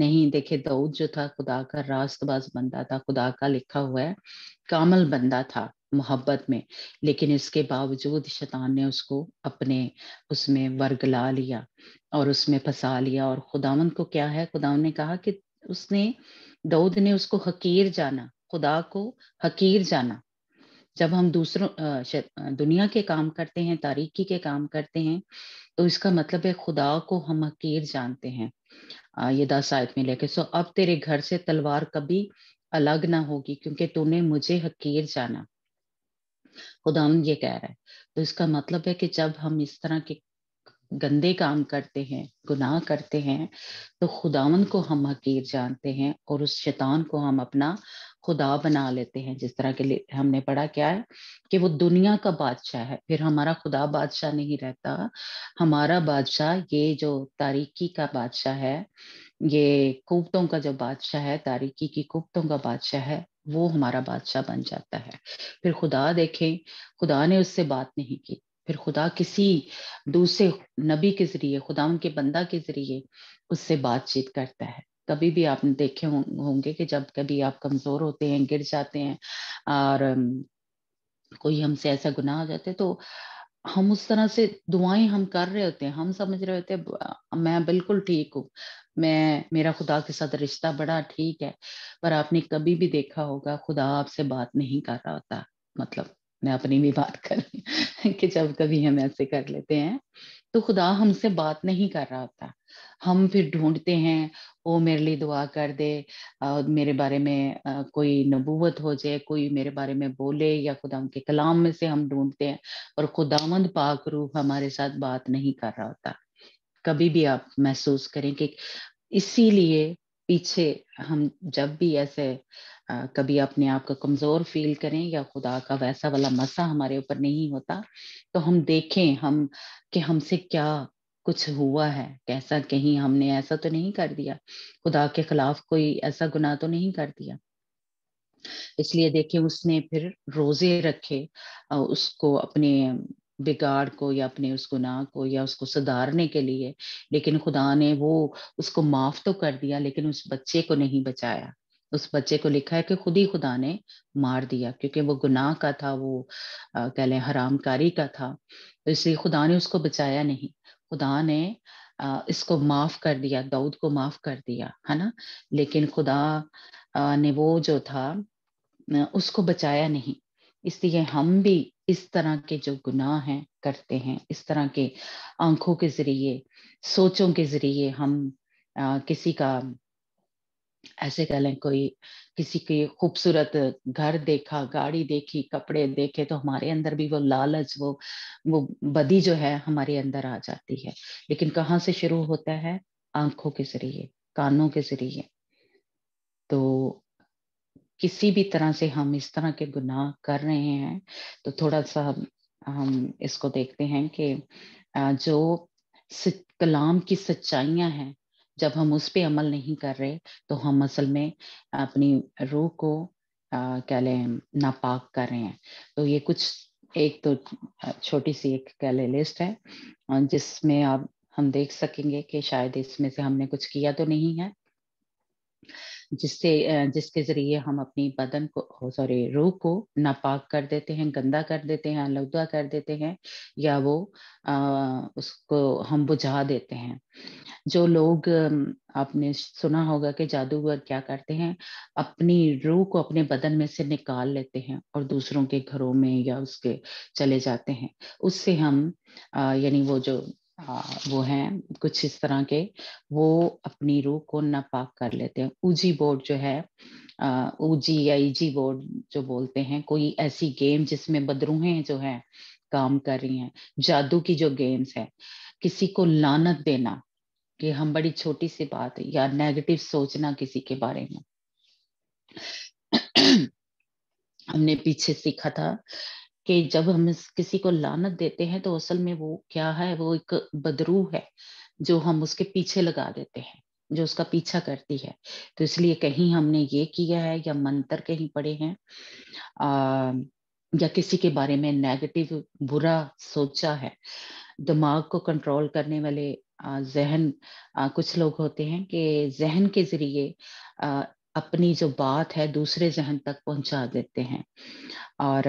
नहीं देखे दाऊद जो था खुदा का रास्तबाज बंदा था खुदा का लिखा हुआ है कामल बंदा था मोहब्बत में लेकिन इसके बावजूद शैतान ने उसको अपने उसमें वर्गला लिया और उसमें फंसा लिया और खुदावन को क्या है खुदावन ने कहा कि उसने दाऊद ने उसको हकीर जाना खुदा को हकीर जाना जब हम दूसरों दुनिया के काम करते हैं तारीकी के काम करते हैं तो इसका मतलब है खुदा को हम हकीर जानते हैं ये दस आयत में लेके सो अब तेरे घर से तलवार कभी अलग ना होगी क्योंकि तूने मुझे हकीर जाना खुदा ये कह रहा है तो इसका मतलब है कि जब हम इस तरह के गंदे काम करते हैं गुनाह करते हैं तो खुदावन को हम हकीर जानते हैं और उस शैतान को हम अपना खुदा बना लेते हैं जिस तरह के हमने पढ़ा क्या है कि वो दुनिया का बादशाह है फिर हमारा खुदा बादशाह नहीं रहता हमारा बादशाह ये जो तारीकी का बादशाह है ये कुतों का जो बादशाह है तारीकी की कुतों का बादशाह है वो हमारा बादशाह बन जाता है फिर खुदा देखे खुदा ने उससे बात नहीं की फिर खुदा किसी दूसरे नबी के जरिए खुदा उनके बंदा के जरिए उससे बातचीत करता है कभी भी आपने देखे होंगे कि जब कभी आप कमजोर होते हैं गिर जाते हैं और कोई हमसे ऐसा गुनाह हो जाते तो हम उस तरह से दुआएं हम कर रहे होते हैं हम समझ रहे होते हैं मैं बिल्कुल ठीक हूँ मैं मेरा खुदा के साथ रिश्ता बड़ा ठीक है पर आपने कभी भी देखा होगा खुदा आपसे बात नहीं कर रहा होता मतलब मैं अपनी भी बात कर रही कि जब कभी हम ऐसे कर लेते हैं तो खुदा हमसे बात नहीं कर रहा होता हम फिर ढूंढते हैं वो मेरे लिए दुआ कर दे और मेरे बारे में कोई नबूवत हो जाए कोई मेरे बारे में बोले या खुदा के कलाम में से हम ढूंढते हैं और खुदामंद पाक रूह हमारे साथ बात नहीं कर रहा होता कभी भी आप महसूस करें कि इसीलिए पीछे हम जब भी ऐसे आ, कभी अपने आप को कमज़ोर फील करें या खुदा का वैसा वाला मसा हमारे ऊपर नहीं होता तो हम देखें हम कि हमसे क्या कुछ हुआ है कैसा कहीं हमने ऐसा तो नहीं कर दिया खुदा के खिलाफ कोई ऐसा गुनाह तो नहीं कर दिया इसलिए देखिए उसने फिर रोजे रखे उसको अपने बिगाड़ को या अपने उस गुनाह को या उसको सुधारने के लिए लेकिन खुदा ने वो उसको माफ तो कर दिया लेकिन उस बच्चे को नहीं बचाया उस बच्चे को लिखा है कि खुद ही खुदा ने मार दिया क्योंकि वो गुनाह का था वो कह लें हरामकारी का था तो इसलिए खुदा ने उसको बचाया नहीं खुदा ने इसको माफ कर दिया दाऊद को माफ कर दिया है ना लेकिन खुदा ने वो जो था उसको बचाया नहीं इसलिए हम भी इस तरह के जो गुनाह हैं करते हैं इस तरह के आंखों के जरिए सोचों के जरिए हम किसी का ऐसे कह लें कोई किसी की खूबसूरत घर देखा गाड़ी देखी कपड़े देखे तो हमारे अंदर भी वो लालच वो वो बदी जो है हमारे अंदर आ जाती है लेकिन कहाँ से शुरू होता है आंखों के जरिए कानों के जरिए तो किसी भी तरह से हम इस तरह के गुनाह कर रहे हैं तो थोड़ा सा हम इसको देखते हैं कि जो कलाम की सच्चाइयां हैं जब हम उस पर अमल नहीं कर रहे तो हम असल में अपनी रूह को आ, कह लें नापाक कर रहे हैं तो ये कुछ एक तो छोटी सी एक कह लें लिस्ट है जिसमें आप हम देख सकेंगे कि शायद इसमें से हमने कुछ किया तो नहीं है जिससे जिसके ज़रिए हम अपनी बदन को सॉरी रूह को नापाक कर देते हैं गंदा कर देते हैं अलौदा कर देते हैं या वो आ, उसको हम बुझा देते हैं जो लोग आपने सुना होगा कि जादूगर क्या करते हैं अपनी रूह को अपने बदन में से निकाल लेते हैं और दूसरों के घरों में या उसके चले जाते हैं उससे हम यानी वो जो हाँ, वो हैं कुछ इस तरह के वो अपनी रूह को नापाक कर लेते हैं ऊजी बोर्ड जो है ऊजी या ईजी बोर्ड जो बोलते हैं कोई ऐसी गेम जिसमें बदरूहें जो है काम कर रही हैं जादू की जो गेम्स है किसी को लानत देना कि हम बड़ी छोटी सी बात या नेगेटिव सोचना किसी के बारे में हमने पीछे सीखा था कि जब हम किसी को लानत देते हैं तो असल में वो क्या है वो एक बदरू है जो हम उसके पीछे लगा देते हैं जो उसका पीछा करती है तो इसलिए कहीं हमने ये किया है या मंत्र कहीं पड़े हैं आ, या किसी के बारे में नेगेटिव बुरा सोचा है दिमाग को कंट्रोल करने वाले जहन कुछ लोग होते हैं कि जहन के जरिए अपनी जो बात है दूसरे जहन तक पहुंचा देते हैं और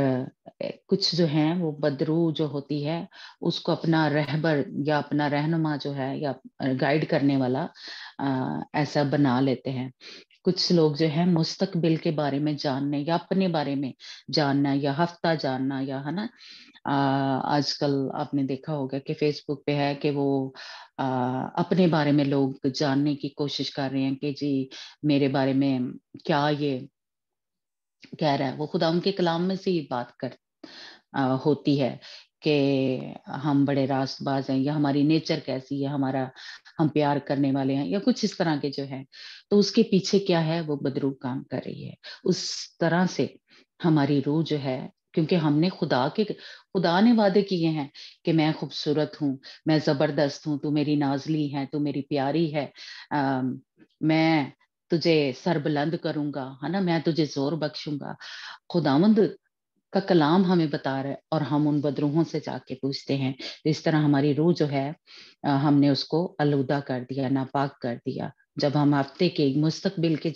कुछ जो है वो बदरू जो होती है उसको अपना रहबर या अपना रहनुमा जो है या गाइड करने वाला आ, ऐसा बना लेते हैं कुछ लोग जो है मुस्तकबिल के बारे में जानने या अपने बारे में जानना या हफ्ता जानना या है ना आजकल आपने देखा होगा कि फेसबुक पे है कि वो आ, अपने बारे में लोग जानने की कोशिश कर रहे हैं कि जी मेरे बारे में क्या ये कह रहा है वो खुदा उनके कलाम में से ही बात कर आ, होती है कि हम बड़े रास्तबाज हैं या हमारी नेचर कैसी है हमारा हम प्यार करने वाले हैं या कुछ इस तरह के जो है तो उसके पीछे क्या है वो बदरू काम कर रही है उस तरह से हमारी रूह जो है क्योंकि हमने खुदा के खुदा ने वादे किए हैं कि मैं खूबसूरत हूँ मैं जबरदस्त हूँ तू मेरी नाजली है तू मेरी प्यारी है आ, मैं तुझे सरबुलंद करूंगा है ना मैं तुझे जोर बख्शूंगा खुदावंद का कलाम हमें बता रहा है और हम उन बदरूहों से जाके पूछते हैं तो इस तरह हमारी रूह जो है हमने उसको अलूदा कर दिया नापाक कर दिया जब हम हफ्ते के मुस्तकबिल के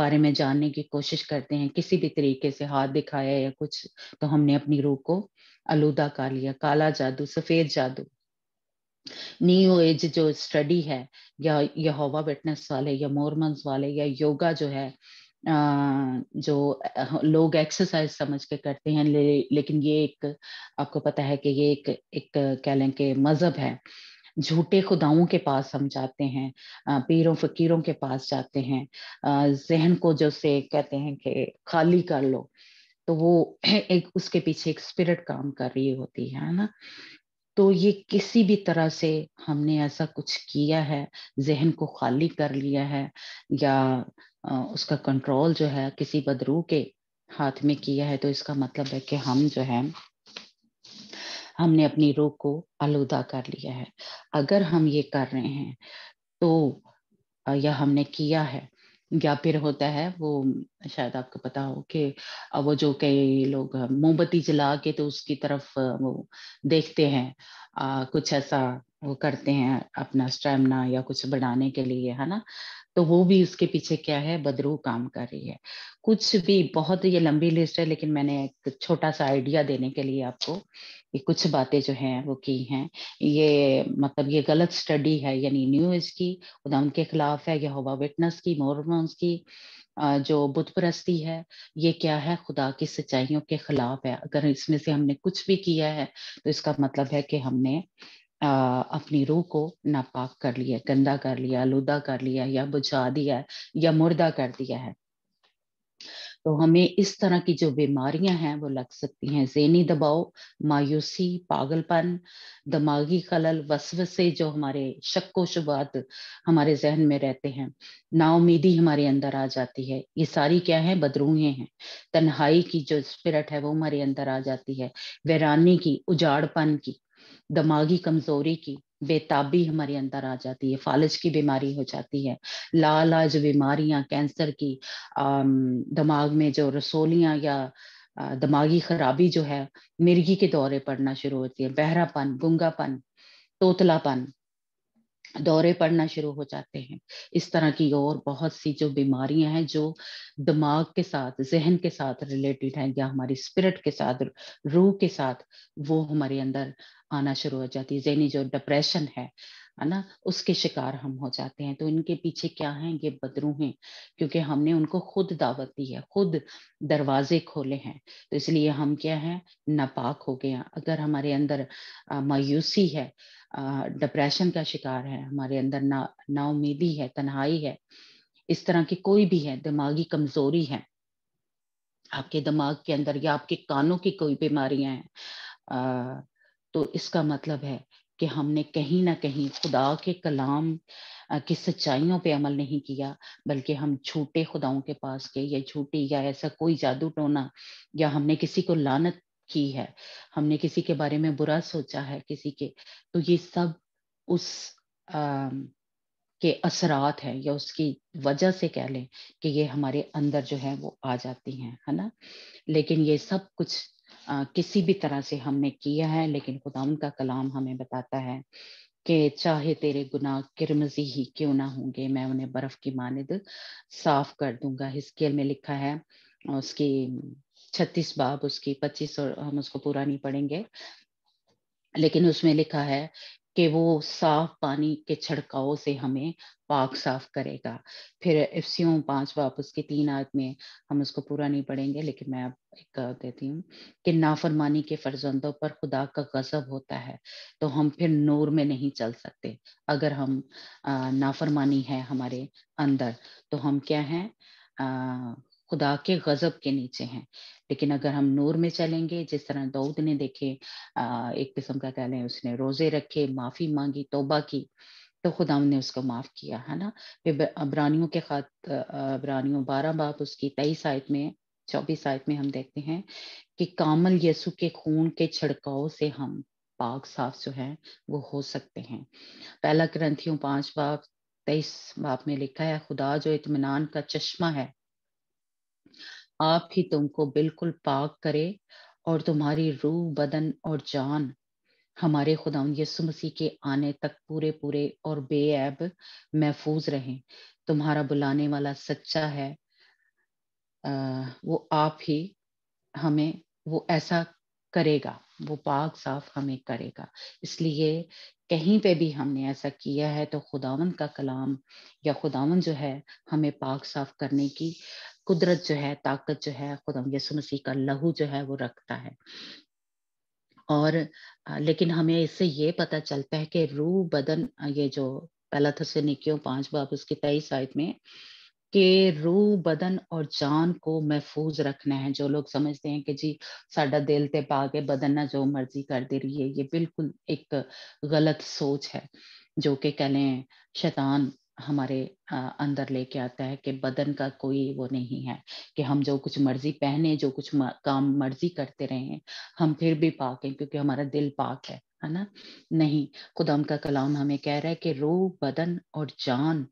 बारे में जानने की कोशिश करते हैं किसी भी तरीके से हाथ दिखाया या कुछ तो हमने अपनी रूह को अलूदा कर लिया काला जादू सफेद जादू न्यू एज जो स्टडी है या यहोवा विटनेस वाले या मोरमन्स वाले या योगा जो है जो लोग एक्सरसाइज समझ के करते हैं ले, लेकिन ये एक आपको पता है कि ये एक एक कह लें कि मजहब है झूठे खुदाओं के पास हम जाते हैं पीरों फकीरों के पास जाते हैं जहन को जो से कहते हैं कि खाली कर लो तो वो एक उसके पीछे एक स्पिरिट काम कर रही होती है ना तो ये किसी भी तरह से हमने ऐसा कुछ किया है जहन को खाली कर लिया है या उसका कंट्रोल जो है किसी बदरू के हाथ में किया है तो इसका मतलब है कि हम जो है हमने अपनी रूह को आलूदा कर लिया है अगर हम ये कर रहे हैं तो या हमने किया है ज्ञापिर होता है वो शायद आपको पता हो कि वो जो कई लोग मोमबत्ती जला के तो उसकी तरफ वो देखते हैं आ, कुछ ऐसा वो करते हैं अपना स्टेमिना या कुछ बढ़ाने के लिए है ना तो वो भी उसके पीछे क्या है बदरू काम कर रही है कुछ भी बहुत ये लंबी लिस्ट है लेकिन मैंने एक छोटा सा आइडिया देने के लिए आपको ये कुछ बातें जो हैं वो की हैं ये मतलब ये गलत स्टडी है यानी न्यू एज की उदाहरण के खिलाफ है या हवा विटनेस की मोरमोन्स की जो बुद्ध परस्ती है ये क्या है खुदा की सच्चाइयों के खिलाफ है अगर इसमें से हमने कुछ भी किया है तो इसका मतलब है कि हमने आ, अपनी रूह को नापाक कर लिया गंदा कर लिया आलूदा कर लिया या बुझा दिया या मुर्दा कर दिया है तो हमें इस तरह की जो बीमारियां हैं वो लग सकती हैं जहनी दबाव मायूसी पागलपन दिमागी खलल वसवसे जो हमारे शक्को शुबात हमारे जहन में रहते हैं नाउमीदी हमारे अंदर आ जाती है ये सारी क्या है बदरूहें हैं तन्हाई की जो स्पिरिट है वो हमारे अंदर आ जाती है वैरानी की उजाड़पन की दिमागी कमजोरी की बेताबी हमारे अंदर आ जाती है फालज की बीमारी हो जाती है लालाज बीमारियां कैंसर की दिमाग में जो रसोलियां या दिमागी खराबी जो है मिर्गी के दौरे पड़ना शुरू होती है बहरापन गुंगापन तोतलापन दौरे पड़ना शुरू हो जाते हैं इस तरह की और बहुत सी जो बीमारियां हैं जो दिमाग के साथ जहन के साथ रिलेटेड हैं या हमारी स्पिरिट के साथ रूह के साथ वो हमारे अंदर आना शुरू हो जाती है जहनी जो डिप्रेशन है है ना उसके शिकार हम हो जाते हैं तो इनके पीछे क्या है ये बदरू हैं क्योंकि हमने उनको खुद दावत दी है खुद दरवाजे खोले हैं तो इसलिए हम क्या है नापाक हो गए अगर हमारे अंदर मायूसी है डिप्रेशन का शिकार है हमारे अंदर ना नाउमीदी है तन्हाई है इस तरह की कोई भी है दिमागी कमजोरी है आपके दिमाग के अंदर या आपके कानों की कोई बीमारियां हैं तो इसका मतलब है कि हमने कहीं ना कहीं खुदा के कलाम की सच्चाइयों पे अमल नहीं किया बल्कि हम झूठे खुदाओं के पास गए या झूठे या ऐसा कोई जादू टोना या हमने किसी को लानत की है हमने किसी के बारे में बुरा सोचा है किसी के तो ये सब उस आ, के असरात हैं या उसकी वजह से कह लें कि ये हमारे अंदर जो है वो आ जाती हैं है ना लेकिन ये सब कुछ किसी भी तरह से हमने किया है लेकिन खुदा का कलाम हमें बताता है कि चाहे तेरे गुनाह किरमजी ही क्यों ना होंगे मैं उन्हें बर्फ की मानद साफ कर दूंगा हिस्केल में लिखा है उसकी छत्तीस बाब उसकी पच्चीस और हम उसको पूरा नहीं पढ़ेंगे लेकिन उसमें लिखा है कि वो साफ पानी के छिड़काव से हमें पाक साफ करेगा फिर एफसीओ पांच वापस के तीन आयत में हम उसको पूरा नहीं पढ़ेंगे लेकिन मैं अब एक देती हूँ कि नाफरमानी के फर्जंदों पर खुदा का गजब होता है तो हम फिर नूर में नहीं चल सकते अगर हम आ, नाफरमानी है हमारे अंदर तो हम क्या हैं खुदा के गजब के नीचे हैं लेकिन अगर हम नूर में चलेंगे जिस तरह दाऊद ने देखे आ, एक किस्म का कह लें उसने रोजे रखे माफी मांगी तोबा की तो खुदा ने उसको माफ़ किया है ना फिर अबरानियों के खात अबरानियों बारह बाप उसकी तेईस आयत में चौबीस आयत में हम देखते हैं कि कामल यसु के खून के छिड़काव से हम पाक साफ जो है वो हो सकते हैं पहला ग्रंथियों पांच बाप तेईस बाप में लिखा है खुदा जो इतमान का चश्मा है आप ही तुमको बिल्कुल पाक करे और तुम्हारी रूह बदन और जान हमारे खुदा यसु मसीह के आने तक पूरे पूरे और बेऐब महफूज रहें तुम्हारा बुलाने वाला सच्चा है आ, वो आप ही हमें वो ऐसा करेगा वो पाक साफ हमें करेगा इसलिए कहीं पे भी हमने ऐसा किया है तो खुदावन का कलाम या खुदावन जो है हमें पाक साफ करने की कुदरत जो है ताकत जो है खुदा यसु मसीह का लहू जो है वो रखता है और लेकिन हमें इससे ये पता चलता है कि रूह बदन ये जो पहला थसनिकियों तो पांच बाप उसकी तेईस आयत में कि रूह बदन और जान को महफूज रखना है जो लोग समझते हैं कि जी साडा दिल ते पा के बदन ना जो मर्जी कर दे रही है ये बिल्कुल एक गलत सोच है जो कि कह लें शैतान हमारे अंदर लेके आता है कि बदन का कोई वो नहीं है कि हम जो कुछ मर्जी पहने जो कुछ काम मर्जी करते रहे हम फिर भी पाक हैं क्योंकि हमारा दिल पाक है है ना नहीं खुदाम का कलाम हमें कह रहा है कि रूह बदन और जान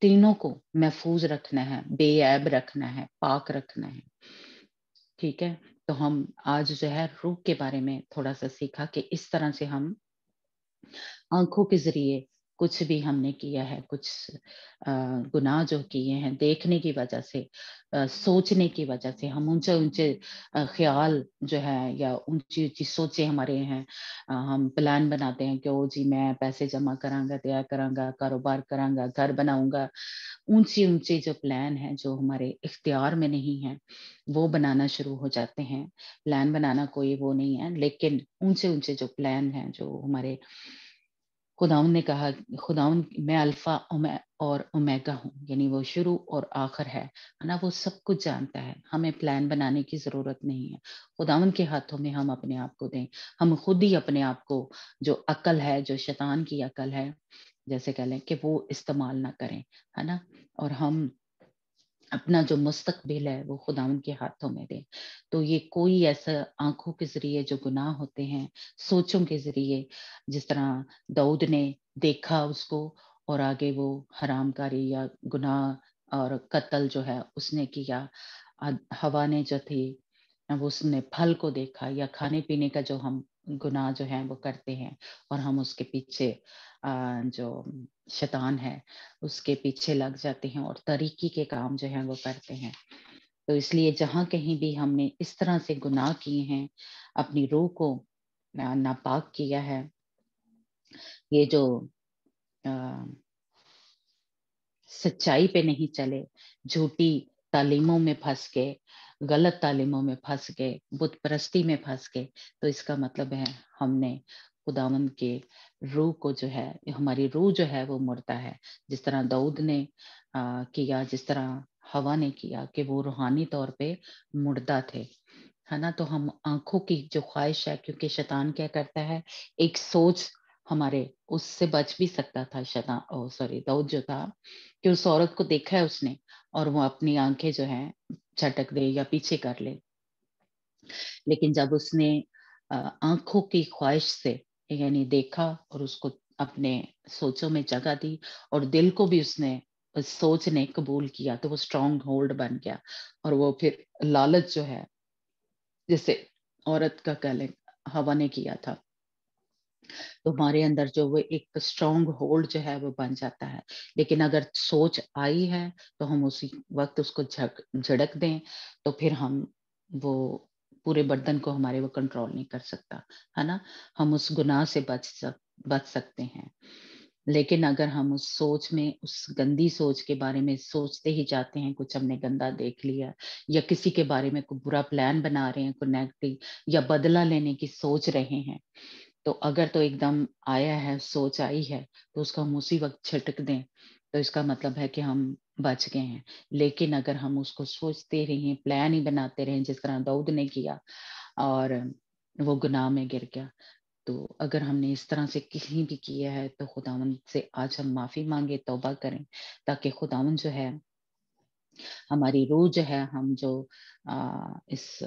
तीनों को महफूज रखना है बेऐब रखना है पाक रखना है ठीक है तो हम आज जो है रूह के बारे में थोड़ा सा सीखा कि इस तरह से हम आंखों के जरिए कुछ भी हमने किया है कुछ गुनाह जो किए हैं देखने की वजह से सोचने की वजह से हम ऊंचे ऊंचे ख्याल जो है या ऊंची ऊंची सोचे हमारे हैं हम प्लान बनाते हैं कि ओ जी मैं पैसे जमा करांगा तैयार करांगा कारोबार करांगा घर बनाऊंगा ऊंची ऊंची जो प्लान है जो हमारे इख्तियार में नहीं है वो बनाना शुरू हो जाते हैं प्लान बनाना कोई वो नहीं है लेकिन ऊंचे ऊंचे जो प्लान हैं जो हमारे खुदाउन ने कहा खुदाउन मैं अल्फा उमे और उमेगा हूँ यानी वो शुरू और आखिर है ना वो सब कुछ जानता है हमें प्लान बनाने की ज़रूरत नहीं है खुदाउन के हाथों में हम अपने आप को दें हम खुद ही अपने आप को जो अकल है जो शैतान की अकल है जैसे कह लें कि वो इस्तेमाल ना करें है ना और हम अपना जो मुस्तकबिल है वो खुदा उनके हाथों में दे तो ये कोई ऐसा आंखों के जरिए जो गुनाह होते हैं सोचों के जरिए जिस तरह दाऊद ने देखा उसको और आगे वो हरामकारी या गुनाह और कत्ल जो है उसने किया हवा ने जो थी वो उसने फल को देखा या खाने पीने का जो हम गुनाह जो है वो करते हैं और हम उसके पीछे जो शैतान है उसके पीछे लग जाते हैं और तरीकी के काम जो है वो करते हैं तो इसलिए जहाँ कहीं भी हमने इस तरह से गुनाह किए हैं अपनी रूह को नापाक किया है ये जो आ, सच्चाई पे नहीं चले झूठी तालीमों में फंस के गलत तालीमों में फंस गए बुत परस्ती में फंस गए तो इसका मतलब है हमने खुदावन के रूह को जो है हमारी रूह जो है वो मुड़ता है जिस तरह दाऊद ने आ, किया जिस तरह हवा ने किया कि वो रूहानी तौर पे मुर्दा थे है ना तो हम आंखों की जो ख्वाहिश है क्योंकि शैतान क्या करता है एक सोच हमारे उससे बच भी सकता था शैतान ओ सॉरी दाऊद जो था कि उस औरत को देखा है उसने और वो अपनी आंखें जो है झटक दे या पीछे कर ले लेकिन जब उसने आंखों की ख्वाहिश से यानी देखा और उसको अपने सोचों में जगह दी और दिल को भी उसने उस सोच ने कबूल किया तो वो स्ट्रॉन्ग होल्ड बन गया और वो फिर लालच जो है जैसे औरत का कहले हवा ने किया था तो हमारे अंदर जो वो एक स्ट्रॉन्ग होल्ड जो है वो बन जाता है लेकिन अगर सोच आई है तो हम उसी वक्त उसको झक झड़क दें तो फिर हम वो पूरे बर्तन को हमारे वो कंट्रोल नहीं कर सकता है ना हम उस गुनाह से बच सक बच सकते हैं लेकिन अगर हम उस सोच में उस गंदी सोच के बारे में सोचते ही जाते हैं कुछ हमने गंदा देख लिया या किसी के बारे में कोई बुरा प्लान बना रहे हैं कोई नेगेटिव या बदला लेने की सोच रहे हैं तो अगर तो एकदम आया है सोच आई है तो उसका हम उसी वक्त छिटक दें तो इसका मतलब है कि हम बच गए हैं लेकिन अगर हम उसको सोचते रहें प्लान ही बनाते रहे जिस तरह दाऊद ने किया और वो गुनाह में गिर गया तो अगर हमने इस तरह से कहीं भी किया है तो खुदावन से आज हम माफ़ी मांगे तोबा करें ताकि खुदावन जो है हमारी रूह जो है हम जो आ, इस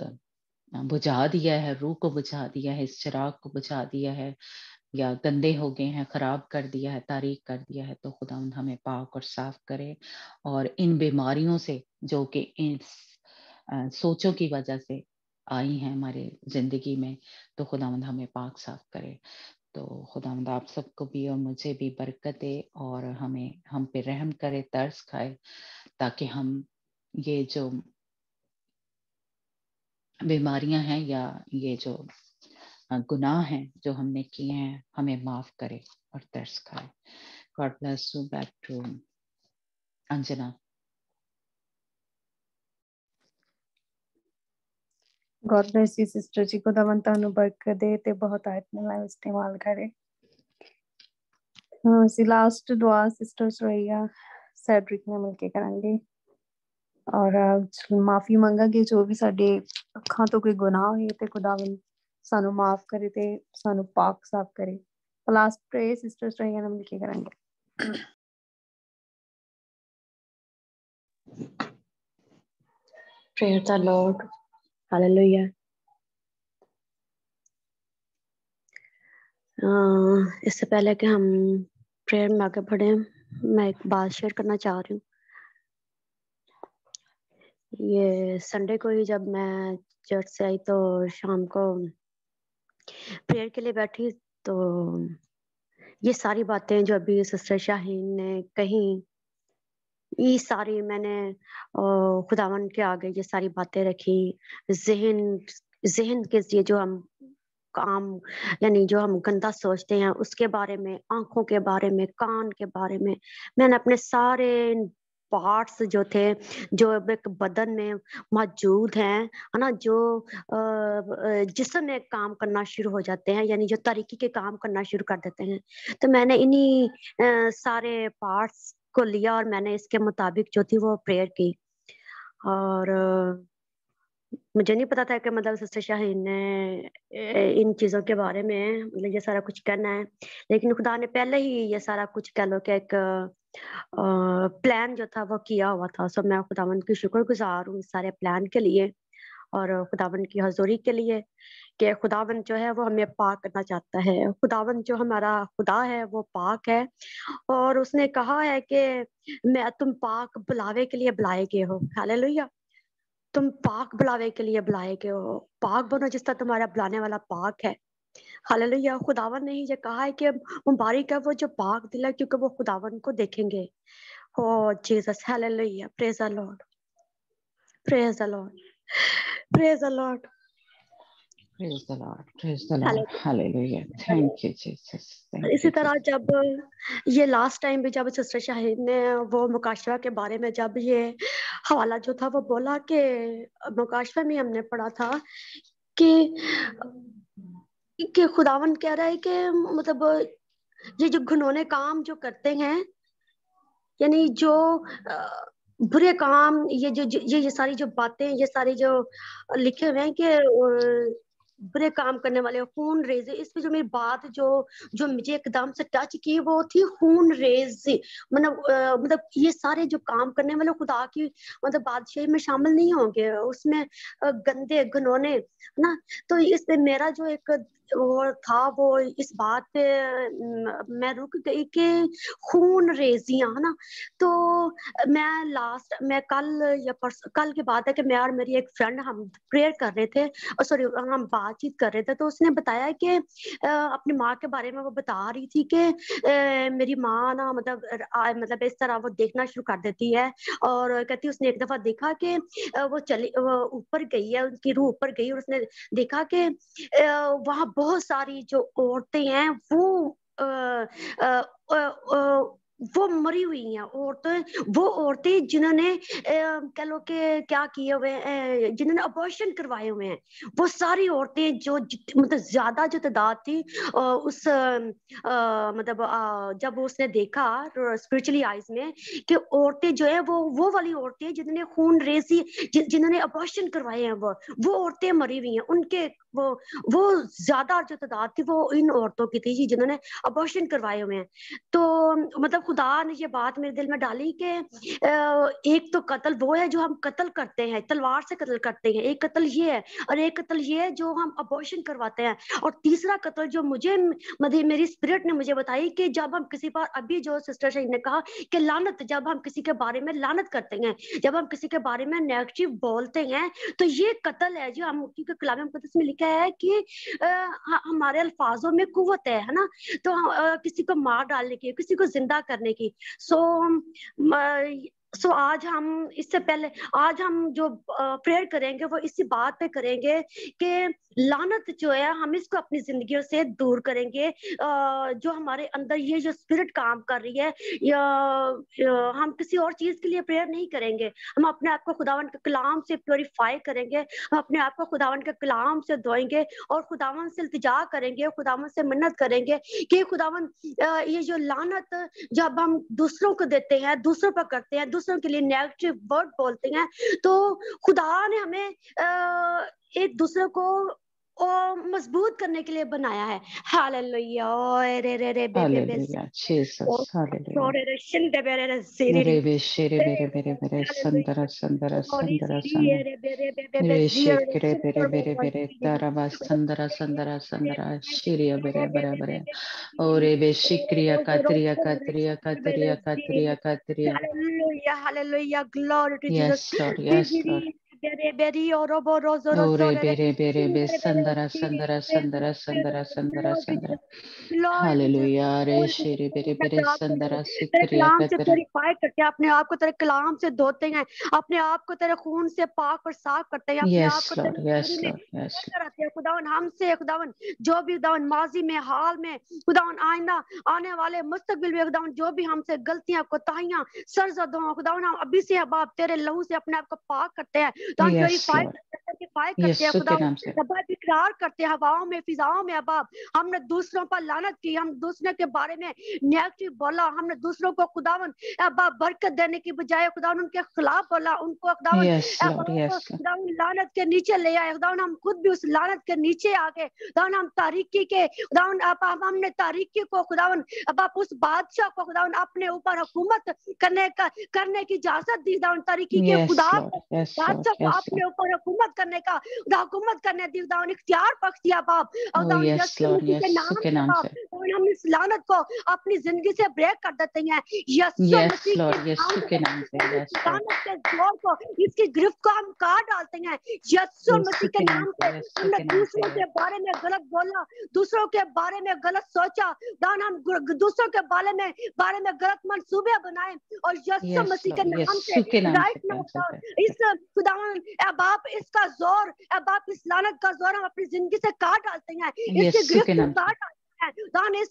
बुझा दिया है रूह को बुझा दिया है इस चिराग को बुझा दिया है या गंदे हो गए हैं ख़राब कर दिया है तारीख कर दिया है तो खुदा हमें पाक और साफ करे और इन बीमारियों से जो कि इन सोचों की वजह से आई हैं हमारे ज़िंदगी में तो खुदा हमें पाक साफ करे तो खुदा आप सबको भी और मुझे भी बरकत दे और हमें हम पे रहम करे तर्स खाए ताकि हम ये जो बीमारियां हैं या ये जो गुनाह हैं जो हमने किए हैं हमें माफ़ करे और दर्ज खाए God bless you back to Anjana God bless you sister ji खुदावन ਤੁਹਾਨੂੰ ਬਰਕਤ ਦੇ ਤੇ ਬਹੁਤ ਆਇਤ ਨਾਲ ਇਸਤੇਮਾਲ ਕਰੇ ਸੀ ਲਾਸਟ ਦੁਆ दुआ सिस्टर्स ਸੈਡਰਿਕ ਨੇ ने मिलके ਕਰਾਂਗੇ ਔਰ ਮਾਫੀ ਮੰਗਾਂਗੇ ਜੋ ਵੀ ਸਾਡੇ ਅੱਖਾਂ ਤੋਂ ਕੋਈ ਗੁਨਾਹ ਹੋਏ ਤੇ ਖੁਦਾਵੰਦ ਸਾਨੂੰ ਮਾਫ ਕਰੇ ਤੇ ਸਾਨੂੰ ਪਾਕ ਸਾਫ ਕਰੇ ਲਾਸਟ ਪ੍ਰੇ ਸਿਸਟਰਸ ਰਹੀਆਂ ਨਾਲ ਮਿਲ ਕੇ ਕਰਾਂਗੇ prayer the Lord. Hallelujah. Uh, इससे पहले कि हम प्रेयर में आगे बढ़े मैं एक बात शेयर करना चाह रही हूँ ये संडे को ही जब मैं चर्च से आई तो शाम को प्रेयर के लिए बैठी तो ये सारी बातें जो अभी सिस्टर शाहीन ने कही ये सारी मैंने खुदावन के आगे ये सारी बातें रखी जहन जहन के लिए जो हम काम यानी जो हम गंदा सोचते हैं उसके बारे में आंखों के बारे में कान के बारे में मैंने अपने सारे इन पार्ट्स जो थे जो एक बदन में मौजूद हैं है ना जो जिसम में काम करना शुरू हो जाते हैं यानी जो तरीके के काम करना शुरू कर देते हैं तो मैंने इन्हीं सारे पार्ट्स को लिया और मैंने इसके मुताबिक जो थी वो प्रेयर की और मुझे नहीं पता था कि मतलब सिस्टर शाहीन ने इन चीज़ों के बारे में मतलब ये सारा कुछ करना है लेकिन खुदा ने पहले ही ये सारा कुछ कह लो कि एक प्लान जो था वो किया हुआ था सो मैं खुदावन की शुक्र गुजार हूँ इस सारे प्लान के लिए और खुदावन की हजूरी के लिए कि खुदावन जो है वो हमें पाक करना चाहता है खुदावन जो हमारा खुदा है वो पाक है और उसने कहा है कि मैं तुम पाक बुलावे के लिए बुलाए गए हो लोहिया तुम पाक बुलावे के लिए बुलाए गए हो पाक बनो जिस तरह तुम्हारा बुलाने वाला पाक है हालेलुया खुदावन ने ही ये कहा है कि मुबारक है वो जो पाक दिल है क्योंकि वो खुदावन को देखेंगे oh Jesus hallelujah praise the Lord praise the Lord praise the Lord इसी तरह जब ये लास्ट टाइम भी जब सिस्टर शाहिद ने वो मुकाशवा के बारे में जब ये हवाला जो था वो बोला कि मुकाशवा में हमने पढ़ा था कि कि खुदावन कह रहा है कि मतलब ये जो घनौने काम जो करते हैं यानी जो बुरे काम ये जो ये ये सारी जो बातें ये सारी जो लिखे हुए हैं कि बुरे काम करने वाले खून इस इसमें जो मेरी बात जो जो मुझे एकदम से टच की वो थी खून रेज मतलब मतलब ये सारे जो काम करने वाले खुदा की मतलब बादशाही में शामिल नहीं होंगे उसमें गंदे घनौने ना तो पे मेरा जो एक वो था वो इस बात पे मैं रुक गई कि खून रेजियां है ना तो मैं लास्ट मैं कल या परस कल की बात है कि मैं और मेरी एक फ्रेंड हम प्रेयर कर रहे थे और सॉरी हम बातचीत कर रहे थे तो उसने बताया कि अपनी माँ के बारे में वो बता रही थी कि मेरी माँ ना मतलब आ, मतलब इस तरह वो देखना शुरू कर देती है और कहती उसने एक दफा देखा कि वो चली ऊपर गई है उनकी रूह ऊपर गई और उसने देखा कि वहाँ बहुत सारी जो औरतें हैं वो वो मरी हुई हैं औरतें वो औरतें जिन्होंने कह लो कि क्या किए हुए हैं जिन्होंने अबॉर्शन करवाए हुए हैं वो सारी औरतें जो मतलब ज्यादा जो तादाद थी उस आ, मतलब आ, जब उसने देखा स्पिरिचुअली आइज में कि औरतें जो है वो वो वाली औरतें जिन्होंने खून रेसी जिन्होंने अबॉर्शन करवाए हैं वो वो औरतें मरी हुई हैं उनके वो वो ज्यादा जो तादाद थी वो इन औरतों की थी जिन्होंने अबॉर्शन करवाए हुए हैं तो मतलब खुदा ने ये बात मेरे दिल में डाली कि एक तो कत्ल वो है जो हम कत्ल करते हैं तलवार से कत्ल करते हैं एक कत्ल ये है और एक कत्ल ये है जो हम अबॉर्शन करवाते हैं और तीसरा कत्ल जो मुझे मतलब मेरी स्पिरिट ने मुझे बताई कि जब हम किसी पर अभी जो सिस्टर शहीद ने कहा कि लानत जब हम किसी के बारे में लानत करते हैं जब हम किसी के बारे में नेगेटिव बोलते हैं तो ये कत्ल है जो हम क्योंकि कलाम मुकदस में लिखा है कि आ, हमारे अल्फाजों में कुवत है है ना तो आ, किसी को मार डालने की किसी को जिंदा करने की सो सो आज हम इससे पहले आज हम जो प्रेयर करेंगे वो इसी बात पे करेंगे कि लानत जो है हम इसको अपनी जिंदगियों से दूर करेंगे जो हमारे अंदर ये जो स्पिरिट काम कर रही है या, या हम किसी और चीज के लिए प्रेयर नहीं करेंगे हम अपने आप को खुदावन के कलाम से प्योरीफाई करेंगे हम अपने आप को खुदावन के कलाम से धोएंगे और खुदावन से इल्तजा करेंगे खुदावन से मन्नत करेंगे कि खुदावन ये जो लानत जब हम दूसरों को देते हैं दूसरों पर करते हैं दूसरों के लिए नेगेटिव वर्ड बोलते हैं तो खुदा ने हमें एक दूसरे को और मजबूत करने के लिए बनाया है Hallelujah. Yes, Lord. Yes, Lord. अपने आप को तेरे कलाम से धोते हैं अपने आप को तेरे खून से पाक और साफ करते हैं अपने आप को खुदावन हमसे खुदावन जो भी खुदावन माजी में हाल में खुदावन आईना आने वाले मुस्तकबिल में खुदावन जो भी हमसे गलतियां कोताहियां सरजदों खुदावन हम अभी से अबाब तेरे लहू से अपने आप को पाक करते हैं करते हवाओं में फिजाओं में अबाब हमने दूसरों पर लानत की हम दूसरों के बारे में नेगेटिव बोला हमने दूसरों को खुदावन अबाब बरकत देने की बजाय खुदावन उनके खिलाफ बोला उनको खुदावन खुदावन लानत के नीचे ले आए खुदावन हम खुद भी उस लानत के नीचे आ गए खुदावन हम तारीकी के खुदावन अबाब हमने तारीकी को खुदावन अबाब उस बादशाह को खुदावन अपने ऊपर हुकूमत करने का करने की इजाजत दी खुदावन तारीकी के खुदा बादशाह आपके ऊपर हुकूमत करने का खुदा हुकूमत करने दी खुदा इख्तियार बख्श दिया बाप और हम इस लानत को अपनी जिंदगी से ब्रेक कर देते हैं यस्सु के नाम से लानत के जोर को इसकी गिरफ्त को हम काट डालते हैं यस्सु मसीह के नाम से हमने दूसरों के बारे में गलत बोला दूसरों के बारे में गलत सोचा दान हम दूसरों के बारे में बारे में गलत मनसूबे बनाए और यस्सु मसीह के नाम से राइट नाउ इस खुदा कुरान अब आप इसका जोर अब आप इस लानत का जोर हम अपनी जिंदगी से काट डालते हैं इसके गिरफ्त काट डालते दान इस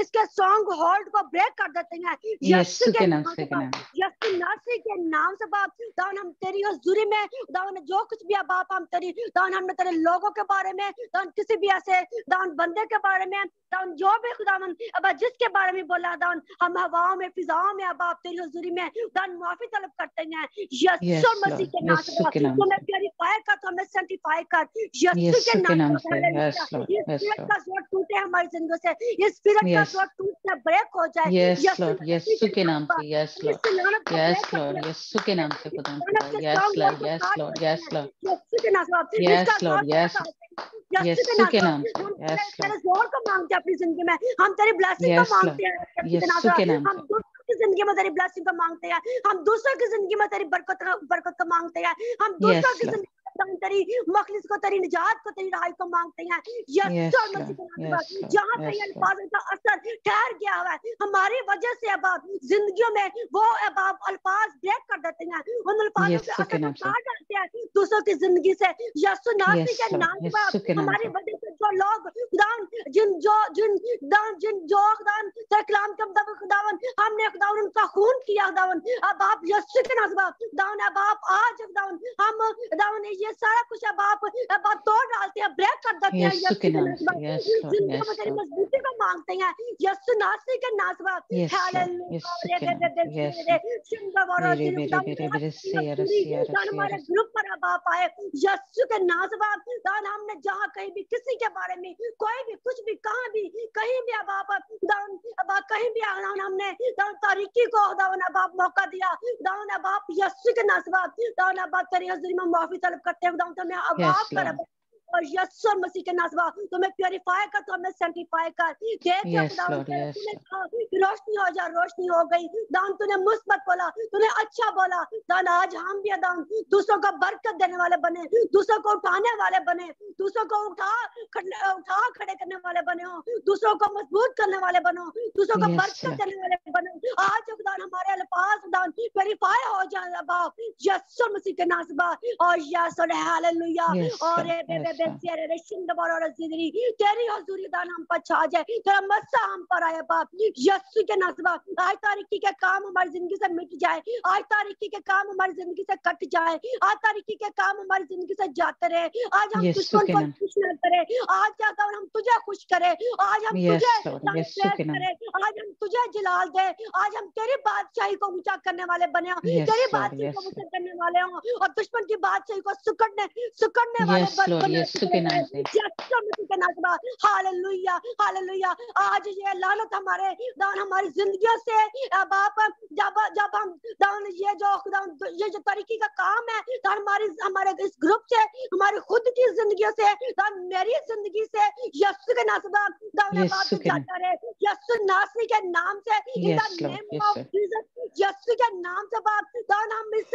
इसके सॉन्ग होल्ड को ब्रेक कर देते हैं यीशु के नाम से यीशु नासी के नाम से बाप दान हम तेरी में दान जो कुछ भी है बाप हम तेरी दान हमने तेरे लोगों के बारे में दान किसी भी ऐसे दान बंदे के बारे में दान जो भी खुदावन अब जिसके बारे में बोला दान हम हवाओं में फिजाओं में अब आप तेरी हजूरी में दान माफी तलब करते हैं यीशु मसीह के नाम से प्योरीफाई कर हमें सेंटिफाई कर यीशु के नाम से का जोर टूटे हमारी विंडो से ये स्पिरिट का जो टूट के ब्रेक हो जाए यस लॉर्ड यीशु के नाम से yes Lord yes Lord Yeshu के नाम से खुदा yes Lord yes Lord yes Lord yes Lord yes Yeshu के नाम से यस लॉर्ड को मांगते हैं अपनी जिंदगी में हम तेरी ब्लेसिंग मांगते हैं यीशु के नाम से की जिंदगी में तेरी ब्लेसिंग मांगते हैं हम दूसरों की जिंदगी में तेरी बरकत बरकत को मांगते हैं हम दूसरों की जिंदगी खुदावन तेरी मखलिस को तेरी निजात को तेरी रहाई को मांगते हैं यस जहाँ पे अल्फाज का असर ठहर गया हुआ है हमारी वजह से अब जिंदगियों में वो अब अल्फाज ब्रेक कर देते हैं उन अल्फाजों yes, के असर डालते हैं दूसरों की जिंदगी से यसु नासी के नाम पर हमारी वजह से जो लोग खुदावन जिन जो जिन जिन जो खुदावन का कलाम के मुताबिक खुदावन हमने खुदावन उनका खून किया खुदावन अब आप यस्सु के नाम बाप दावन अब आप आज खुदावन हम खुदावन ये सारा कुछ अब आप अब आप तोड़ डालते हैं ब्रेक कर देते हैं यस्सु के नाम जिनको हम तेरी मजबूती को मांगते हैं यस्सु नासी के नाम हमारे ग्रुप पर अब आए यस्सु के नाम हमने जहाँ कहीं भी किसी के बारे में कोई भी कुछ भी कहाँ भी कहीं भी अब आप बाप कहीं भी आना हमने दाऊन तारीकी को दाऊन बाप मौका दिया दाऊन बाप यस्सु के नासबाब दाऊन बाप तेरी हजरी में माफी तलब करते हैं दाऊन मैं अब बाप कर और यस्सु मसीह के नाजवा तुम्हें प्योरीफाई कर तो मैं सेंटिफाई कर देख yes, Lord, रोशनी हो जा रोशनी हो गई दान तूने मुस्बत बोला तूने अच्छा बोला दान आज हम भी दान दूसरों का बरकत देने वाले बने दूसरों को उठाने वाले बने दूसरों को उठा उठा खड़े करने वाले बने हो दूसरों को मजबूत करने वाले बनो दूसरों का बरकत देने वाले बनो आज दान हमारे अल्फाज दान प्योरीफाई हो जा बाप यस्सु मसीह के नाजवा से और यस और हालेलुया और बेसियर रे शिंद बार और सिदरी तेरी हजूरी दान हम पर छा जाए तेरा मस्सा हम पर आए बाप यस्सु के नसबा आज तारीख के काम हमारी जिंदगी से मिट जाए आज तारीख के काम हमारी जिंदगी से कट जाए आज तारीख के काम हमारी जिंदगी से जाते रहे आज हम दुश्मन को खुश न करें आज जाकर हम तुझे खुश करें आज हम तुझे करें आज हम तुझे जलाल दे आज हम तेरी बादशाही को ऊंचा करने वाले बने हो तेरी बादशाही को ऊंचा करने वाले हो और दुश्मन की बादशाही को सुकड़ने सुकड़ने वाले बने yes, you can answer. आज ये लानत हमारे दान हमारी जिंदगी से बाप जब जब हम दान ये जो ये जो तरीके का काम है दान हमारी हमारे इस ग्रुप से हमारी खुद की जिंदगी से दान मेरी जिंदगी से यस्सु के नाम से दान दान जाता रहे यस्सु नासरी के नाम से in the name of Jesus Yesu के नाम से बाप दान हम इस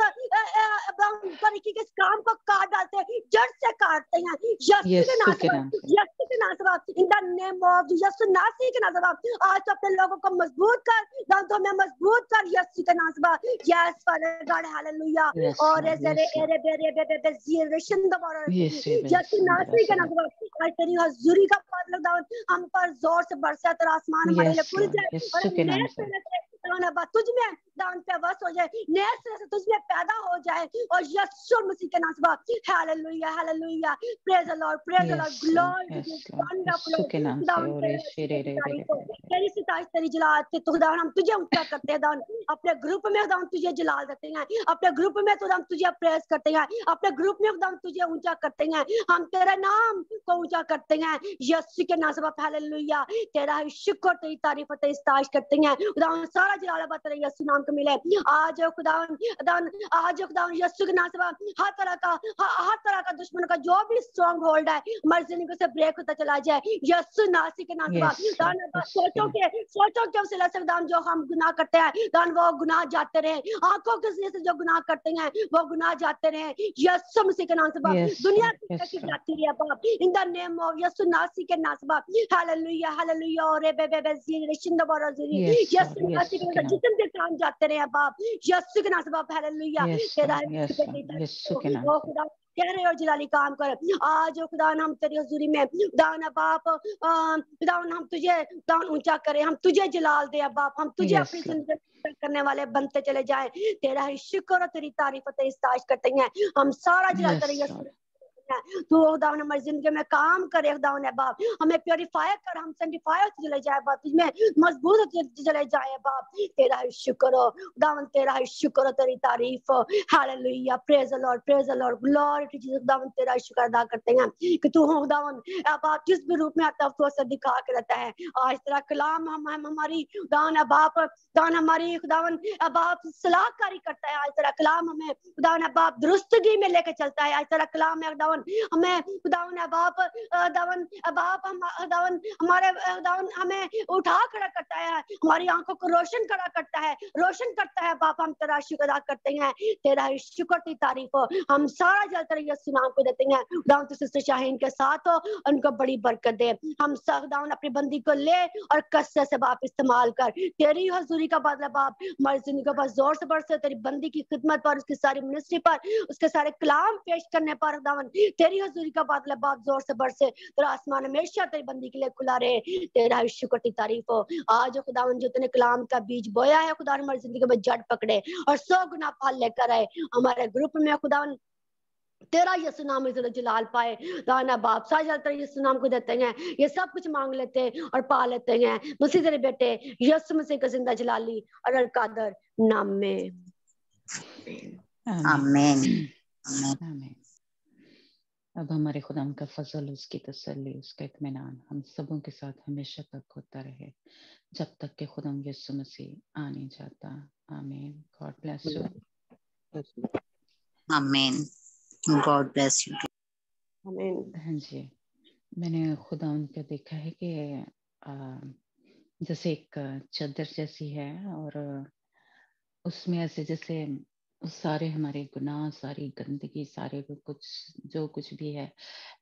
तरीके के काम को काट डालते हैं जड़ से काटते हैं आज तो अपने लोगों को मजबूत कर दांतों में मजबूत कर यस्सु के नाम यस फादर गॉड हालेलुया और ऐसे एरे बेरे बेरे बेजीरेशन द बॉर्डर यस्सु नासी के नाम आज तेरी हजूरी का फضل खुदावन हम पर जोर से बरसे तेरा आसमान हमारे लिए खुल जाए और अब तुझ में दान पे वस हो जाए नए सिरे से तुझ में पैदा हो जाए और यीशु मसीह के नाम से hallelujah hallelujah praise the Lord praise the Lord glory to के नाम से रे रे तेरी तेरी जलाल हम तुझे ऊंचा करते हैं दान अपने ग्रुप में खुदा तुझे जलाल देते हैं अपने ग्रुप में तो हम तुझे प्रेज करते हैं अपने ग्रुप में खुदा तुझे ऊंचा करते हैं हम तेरा नाम को ऊंचा करते हैं यीशु के नाम से हालेलुया तेरा शुक्र तेरी तारीफ तेरी करते हैं उदाहरण सारा आज लाला जलालबत यस्सु नाम को मिले आज खुदावन दान आज खुदावन यस्सु के नाम से हर तरह का हर तरह का दुश्मन का जो भी स्ट्रांग होल्ड है मर्जी जिंदगी से ब्रेक होता चला जाए यस्सु नासी के नाम से दान सोचो के सोचो के उसे लसक दान जो हम गुनाह करते हैं दान वो गुनाह जाते रहे आंखों के से जो गुनाह करते हैं वो गुनाह जाते रहे यस्सु मसीह के नाम से बाप दुनिया की तरक्की जाती रही है बाप in the name of Yesu नासी के नाम से बाप हालेलुया हालेलुया रे बे बे बे जीरे शिंदो बोरो जीरे यस्सु नासी जिसम के काम जाते रहे बाप यस्सु के नाम से बाप हालेलुया तेरा खुदा कह रहे और जलाली काम कर आज खुदा हम तेरी हजूरी में खुदा बाप खुदा हम तुझे दान ऊंचा करे हम तुझे जलाल दे बाप हम तुझे अपनी जिंदगी करने वाले बनते चले जाए तेरा ही शुक्र और तेरी तारीफ तेरी साज करते हैं हम सारा जला तेरे तू खुदा ने हमारी जिंदगी में काम करे खुदा ने बाप हमें प्योरीफाई कर हम सेंटिफाई होते चले जाए बाप तुझमें मजबूत होते चले जाए बाप तेरा ही शुक्र हो खुदावन तेरा ही शुक्र हो तेरी तारीफ हो hallelujah praise the Lord praise the Lord glory to Jesus खुदावन तेरा शुक्र अदा करते हैं कि तू हो खुदावन बाप जिस भी रूप में आता है तो उसे दिखा के रहता है आज तेरा कलाम हम हम हमारी दान बाप दान हमारी खुदावन बाप सलाहकारी करता है आज तेरा कलाम हमें खुदावन बाप दुरुस्तगी में लेके चलता है आज तेरा कलाम है खुदावन खुदावन हमें खुदावन बाप दावन बाप हम दावन हमारे दावन हमें उठा खड़ा करता है हमारी आंखों को रोशन खड़ा करता है रोशन करता है बाप हम तेरा शुक्र अदा करते हैं तेरा शुक्र की तारीफ हो हम सारा जल तेरे यस्सु नाम को देते हैं खुदावन तो सिस्टर शाहीन के साथ हो उनको बड़ी बरकत दे हम खुदावन अपनी बंदी को ले और कसरत से बाप इस्तेमाल कर तेरी हजूरी का बदला बाप हमारी जिंदगी पर जोर से बरसे तेरी बंदी की खिदमत पर उसकी सारी मिनिस्ट्री पर उसके सारे कलाम पेश करने पर दावन तेरी हजूरी का बादल बाप जोर से बरसे तेरा आसमान हमेशा तेरी बंदी के लिए खुला रहे तेरा विश्व कटी तारीफ हो आज खुदा जो तेने कलाम का बीज बोया है खुदा हमारी जिंदगी में जड़ पकड़े और सौ गुना फल लेकर आए हमारे ग्रुप में खुदा तेरा यसु नाम इज्जत जलाल पाए दाना बाप सा ज्यादातर यसु नाम को देते हैं ये सब कुछ मांग लेते हैं और पा लेते हैं मसीह तेरे बेटे यसु मसीह का जिंदा जलाली और अलकादर नाम में आमेन आमेन आमेन अब हमारे खुदा का फजल उसकी तसली उसका इतमान हम सबों के साथ हमेशा तक होता रहे जब तक के खुदाम यसु मसीह आने जाता आमीन गॉड ब्लेस यू आमीन गॉड ब्लेस यू आमीन हाँ जी मैंने खुदा उनका देखा है कि जैसे एक चदर जैसी है और उसमें ऐसे जैसे सारे हमारे गुनाह सारी गंदगी सारे कुछ जो कुछ भी है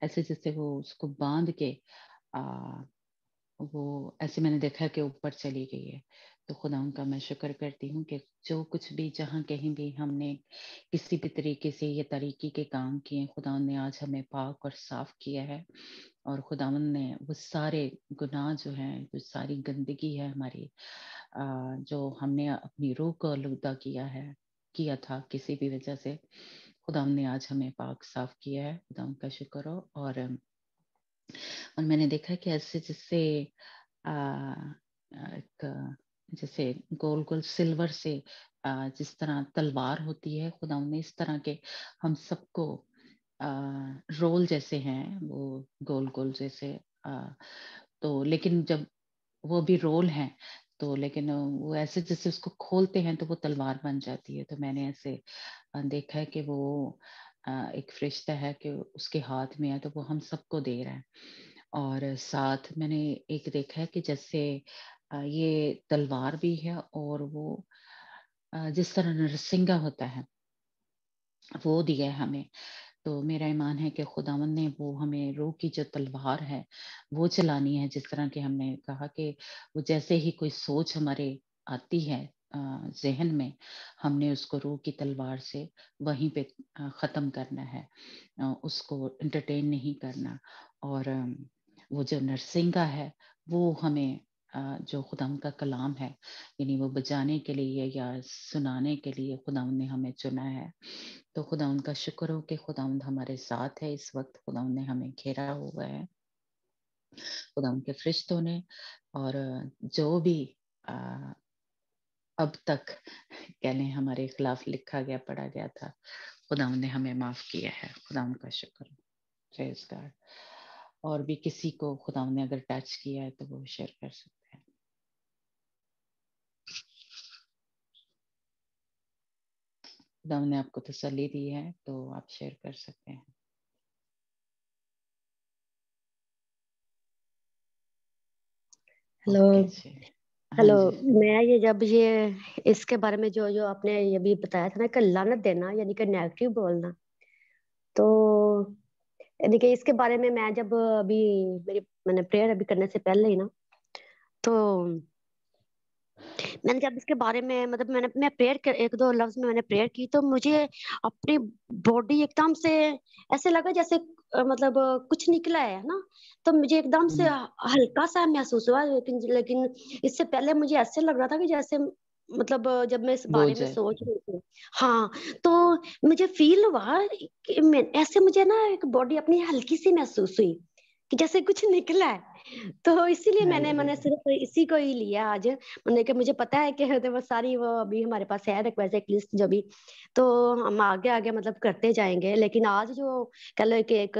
ऐसे जैसे वो उसको बांध के आ, वो ऐसे मैंने देखा कि ऊपर चली गई है तो खुदा उनका मैं शुक्र करती हूँ कि जो कुछ भी जहाँ कहीं भी हमने किसी भी तरीके से ये तरीके के काम किए खुदा ने आज हमें पाक और साफ किया है और खुदा ने वो सारे गुनाह जो हैं जो सारी गंदगी है हमारी जो हमने अपनी रूह को आलुदा किया है किया था किसी भी वजह से खुदा ने आज हमें पाक साफ किया है खुदा का शुक्र हो और और मैंने देखा कि ऐसे जिससे एक जैसे गोल गोल सिल्वर से जिस तरह तलवार होती है खुदा ने इस तरह के हम सबको रोल जैसे हैं वो गोल गोल जैसे आ, तो लेकिन जब वो भी रोल हैं तो लेकिन वो ऐसे जैसे उसको खोलते हैं तो वो तलवार बन जाती है तो मैंने ऐसे देखा है कि वो एक फरिश्ता है कि उसके हाथ में है तो वो हम सबको दे रहा है और साथ मैंने एक देखा है कि जैसे ये तलवार भी है और वो जिस तरह नरसिंगा होता है वो दिया है हमें तो मेरा ईमान है कि खुदावन ने वो हमें रूह की जो तलवार है वो चलानी है जिस तरह के हमने कहा कि वो जैसे ही कोई सोच हमारे आती है जहन में हमने उसको रूह की तलवार से वहीं पे ख़त्म करना है उसको एंटरटेन नहीं करना और वो जो नरसिंगा है वो हमें जो खुदाम का कलाम है यानी वो बजाने के लिए या सुनाने के लिए खुदा ने हमें चुना है तो खुदा उनका शुक्र हो कि खुदा हमारे साथ है इस वक्त खुदा ने हमें घेरा हुआ है खुदा उनके फरिश्तों ने और जो भी अब तक कह लें हमारे खिलाफ लिखा गया पढ़ा गया था खुदा ने हमें माफ़ किया है खुदा उनका शुक्र प्रेज और भी किसी को खुदा ने अगर टच किया है तो वो शेयर कर सकते खुदा ने आपको तसली दी है तो आप शेयर कर सकते हैं हेलो हेलो हाँ मैं ये जब ये इसके बारे में जो जो आपने ये भी बताया था ना कि लानत देना यानी कि नेगेटिव बोलना तो यानी कि इसके बारे में मैं जब अभी मेरी मैंने प्रेयर अभी करने से पहले ही ना तो मैंने जब इसके बारे में मतलब मैंने मैं प्रेयर कर, एक दो लफ्ज में मैंने प्रेयर की तो मुझे अपनी बॉडी एकदम से ऐसे लगा जैसे मतलब कुछ निकला है ना तो मुझे एकदम से हम्म। हल्का सा महसूस हुआ लेकिन लेकिन इससे पहले मुझे ऐसे लग रहा था कि जैसे मतलब जब मैं इस बारे में सोच रही थी हाँ तो मुझे फील हुआ कि ऐसे मुझे ना एक बॉडी अपनी हल्की सी महसूस हुई कि जैसे कुछ निकला है तो इसीलिए हाँ मैंने हाँ मैंने सिर्फ इसी को ही लिया आज मैंने कि मुझे पता है कि तो वो सारी वो अभी हमारे पास है रिक्वेस्ट एक लिस्ट जो भी तो हम आगे आगे मतलब करते जाएंगे लेकिन आज जो कह लो कि एक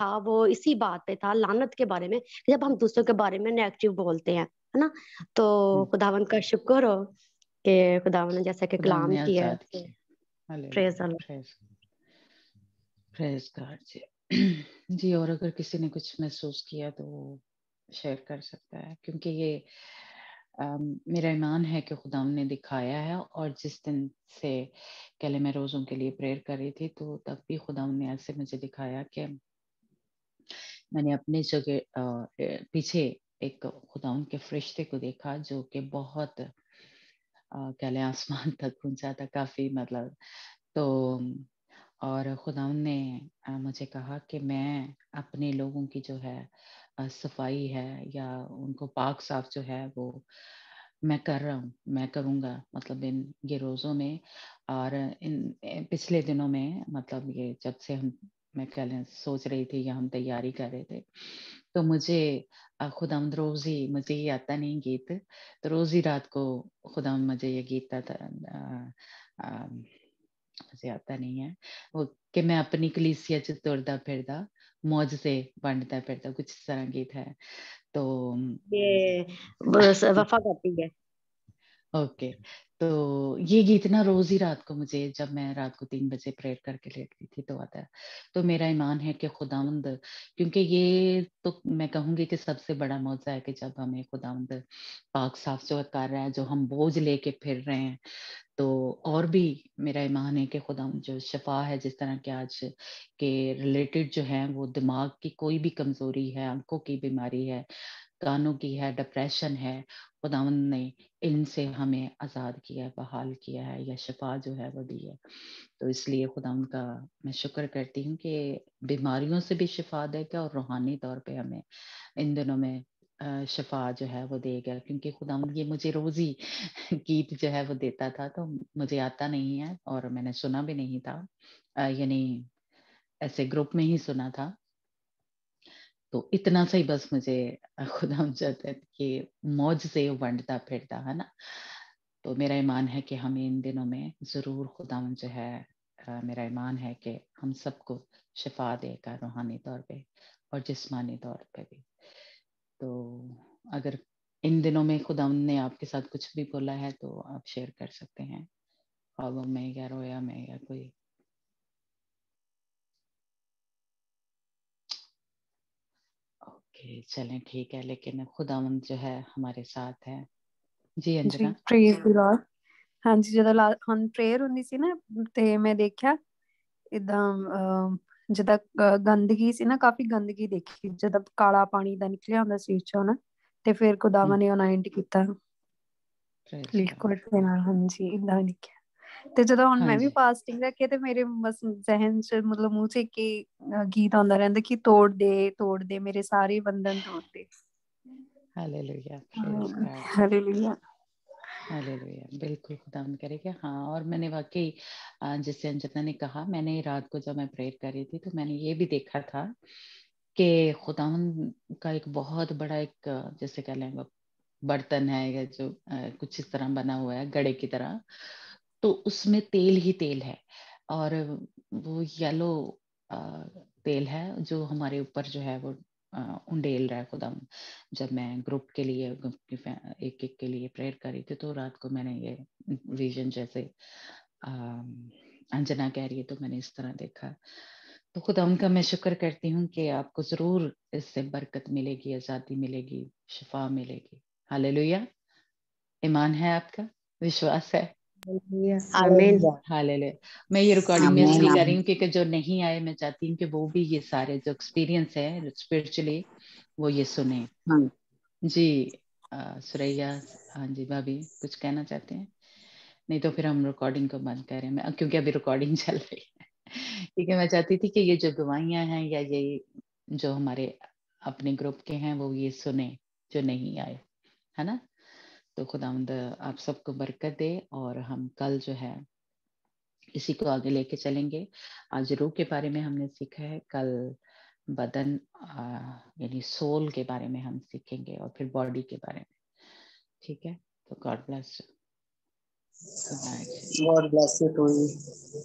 था वो इसी बात पे था लानत के बारे में जब हम दूसरों के बारे में नेगेटिव बोलते हैं है ना तो हम्म। खुदावन का शुक्र हो कि खुदावन ने जैसे कि कलाम किया प्रेज अल्लाह प्रेज गॉड जी जी और अगर किसी ने कुछ महसूस किया तो शेयर कर सकता है क्योंकि ये मेरा ईमान है कि खुदा ने दिखाया है और जिस दिन से कहले मैं रोज़ों के लिए प्रेयर कर रही थी तो तब भी खुदा ने ऐसे मुझे दिखाया कि मैंने अपने जगह पीछे एक खुदा के फरिश्ते को देखा जो कि बहुत कहले आसमान तक पहुंचा था काफ़ी मतलब तो और खुदा ने मुझे कहा कि मैं अपने लोगों की जो है सफाई है या उनको पाक साफ जो है वो मैं कर रहा हूँ मैं करूँगा मतलब इन ये रोज़ों में और इन पिछले दिनों में मतलब ये जब से हम मैं लें सोच रही थी या हम तैयारी कर रहे थे तो मुझे खुदा रोज ही मुझे ये आता नहीं गीत तो रोज ही रात को खुदा मुझे ये गीत था, ज्यादा नहीं है वो कि मैं अपनी कलीसिया च तुरदा फिरदा मौज से बंडता फिरदा कुछ इस तरह गीत है तो ये हम्म। वफा करती है ओके तो ये गीत ना रोज ही रात को मुझे जब मैं रात को तीन बजे प्रेयर करके लेटती थी तो आता है तो मेरा ईमान है कि खुदावंद क्योंकि ये तो मैं कहूंगी कि सबसे बड़ा मौजा है कि जब हमें खुदावंद पाक साफ सुथ कर रहा है जो हम बोझ लेके फिर रहे हैं तो और भी मेरा ईमान है कि खुदा जो शफा है जिस तरह के आज के रिलेटेड जो है वो दिमाग की कोई भी कमजोरी है आंखों की बीमारी है कानों की है डिप्रेशन है खुदावन ने इन से हमें आज़ाद किया है बहाल किया है या शफा जो है वो दी है तो इसलिए खुदावन का मैं शुक्र करती हूँ कि बीमारियों से भी शफा देगा और रूहानी तौर पे हमें इन दिनों में शफा जो है वो देगा क्योंकि खुदा ये मुझे रोज़ी गीत जो है वो देता था तो मुझे आता नहीं है और मैंने सुना भी नहीं था यानी ऐसे ग्रुप में ही सुना था तो इतना सा ही बस मुझे खुदा चाहता कि मौज से वंडता फिरता है ना तो मेरा ईमान है कि हमें इन दिनों में ज़रूर खुदा जो है मेरा ईमान है कि हम सबको शिफा देगा रूहानी तौर पे और जिस्मानी तौर पे भी तो अगर इन दिनों में खुदा ने आपके साथ कुछ भी बोला है तो आप शेयर कर सकते हैं ख्वाबों में या रोया में या कोई कि चलें ठीक है लेकिन खुदावंद जो है हमारे साथ है ਜੀ ਅੰਜਨਾ ਪ੍ਰੇਜ਼ ਦੀ ਲਾਰਡ ਹਾਂਜੀ ਜਦੋਂ ਹੁਣ ਪ੍ਰੇਅਰ ਹੁੰਦੀ ਸੀ ਨਾ ਤੇ ਮੈਂ ਦੇਖਿਆ ਇਦਾਂ ਜਦਾ ਗੰਦਗੀ ਸੀ ਨਾ ਕਾਫੀ ਗੰਦਗੀ ਦੇਖੀ ਜਦ ਕਾਲਾ ਪਾਣੀ ਦਾ ਨਿਕਲਿਆ ਹੁੰਦਾ ਸੀ ਚੋਂ ਨਾ ਤੇ ਫਿਰ ਖੁਦਾਵੰਦ ਨੇ ਅਨਾਇੰਟ ਕੀਤਾ ਬਿਲਕੁਲ ਹਾਂਜੀ ਇਦਾਂ ਨਿਕਲਿਆ ਤੇ ਜਦੋਂ ਹੁਣ ਮੈਂ ਵੀ ਫਾਸਟਿੰਗ ਰੱਖੀ ਤੇ ਮੇਰੇ ਬਸ ਜ਼ਹਿਨ ਚ ਮਤਲਬ ਮੂੰਹ ਤੇ ਕਿ ਗੀਤ ਆਉਂਦਾ ਰਹਿੰਦਾ ਕਿ ਤੋੜ ਦੇ ਤੋੜ ਦੇ ਮੇਰੇ ਸਾਰੇ ਬੰਧਨ ਤੋੜ ਦੇ हालेलुया हाँ, हालेलुया हालेलुया बिल्कुल खुदावन करेगा हाँ और मैंने वाकई जैसे अंजना ने कहा मैंने रात को जब मैं प्रेयर कर रही थी तो मैंने ये भी देखा था कि खुदावन का एक बहुत बड़ा एक जैसे कह लेंगे बर्तन है या जो कुछ इस तरह बना हुआ है गड़े की तरह तो उसमें तेल ही तेल है और वो येलो तेल है जो हमारे ऊपर जो है वो उंडेल रहा है खुदम जब मैं ग्रुप के लिए एक एक के लिए प्रेयर कर रही थी तो रात को मैंने ये विजन जैसे अंजना कह रही है तो मैंने इस तरह देखा तो खुदा उनका मैं शुक्र करती हूँ कि आपको ज़रूर इससे बरकत मिलेगी आज़ादी मिलेगी शफा मिलेगी हाल ईमान है आपका विश्वास है हालेलुया मैं ये रिकॉर्डिंग में इसलिए कर रही हूँ क्योंकि जो नहीं आए मैं चाहती हूँ कि वो भी ये सारे जो एक्सपीरियंस है स्पिरिचुअली वो ये सुने हाँ। जी सुरैया हाँ जी भाभी कुछ कहना चाहते हैं नहीं तो फिर हम रिकॉर्डिंग को बंद कर हैं मैं क्योंकि अभी रिकॉर्डिंग चल रही है क्योंकि मैं चाहती थी कि ये जो गवाइयाँ हैं या ये जो हमारे अपने ग्रुप के हैं वो ये सुने जो नहीं आए है ना तो खुदावंद आप सबको बरकत दे और हम कल जो है इसी को आगे लेके चलेंगे आज रूह के बारे में हमने सीखा है कल बदन यानी सोल के बारे में हम सीखेंगे और फिर बॉडी के बारे में ठीक है तो God bless God bless you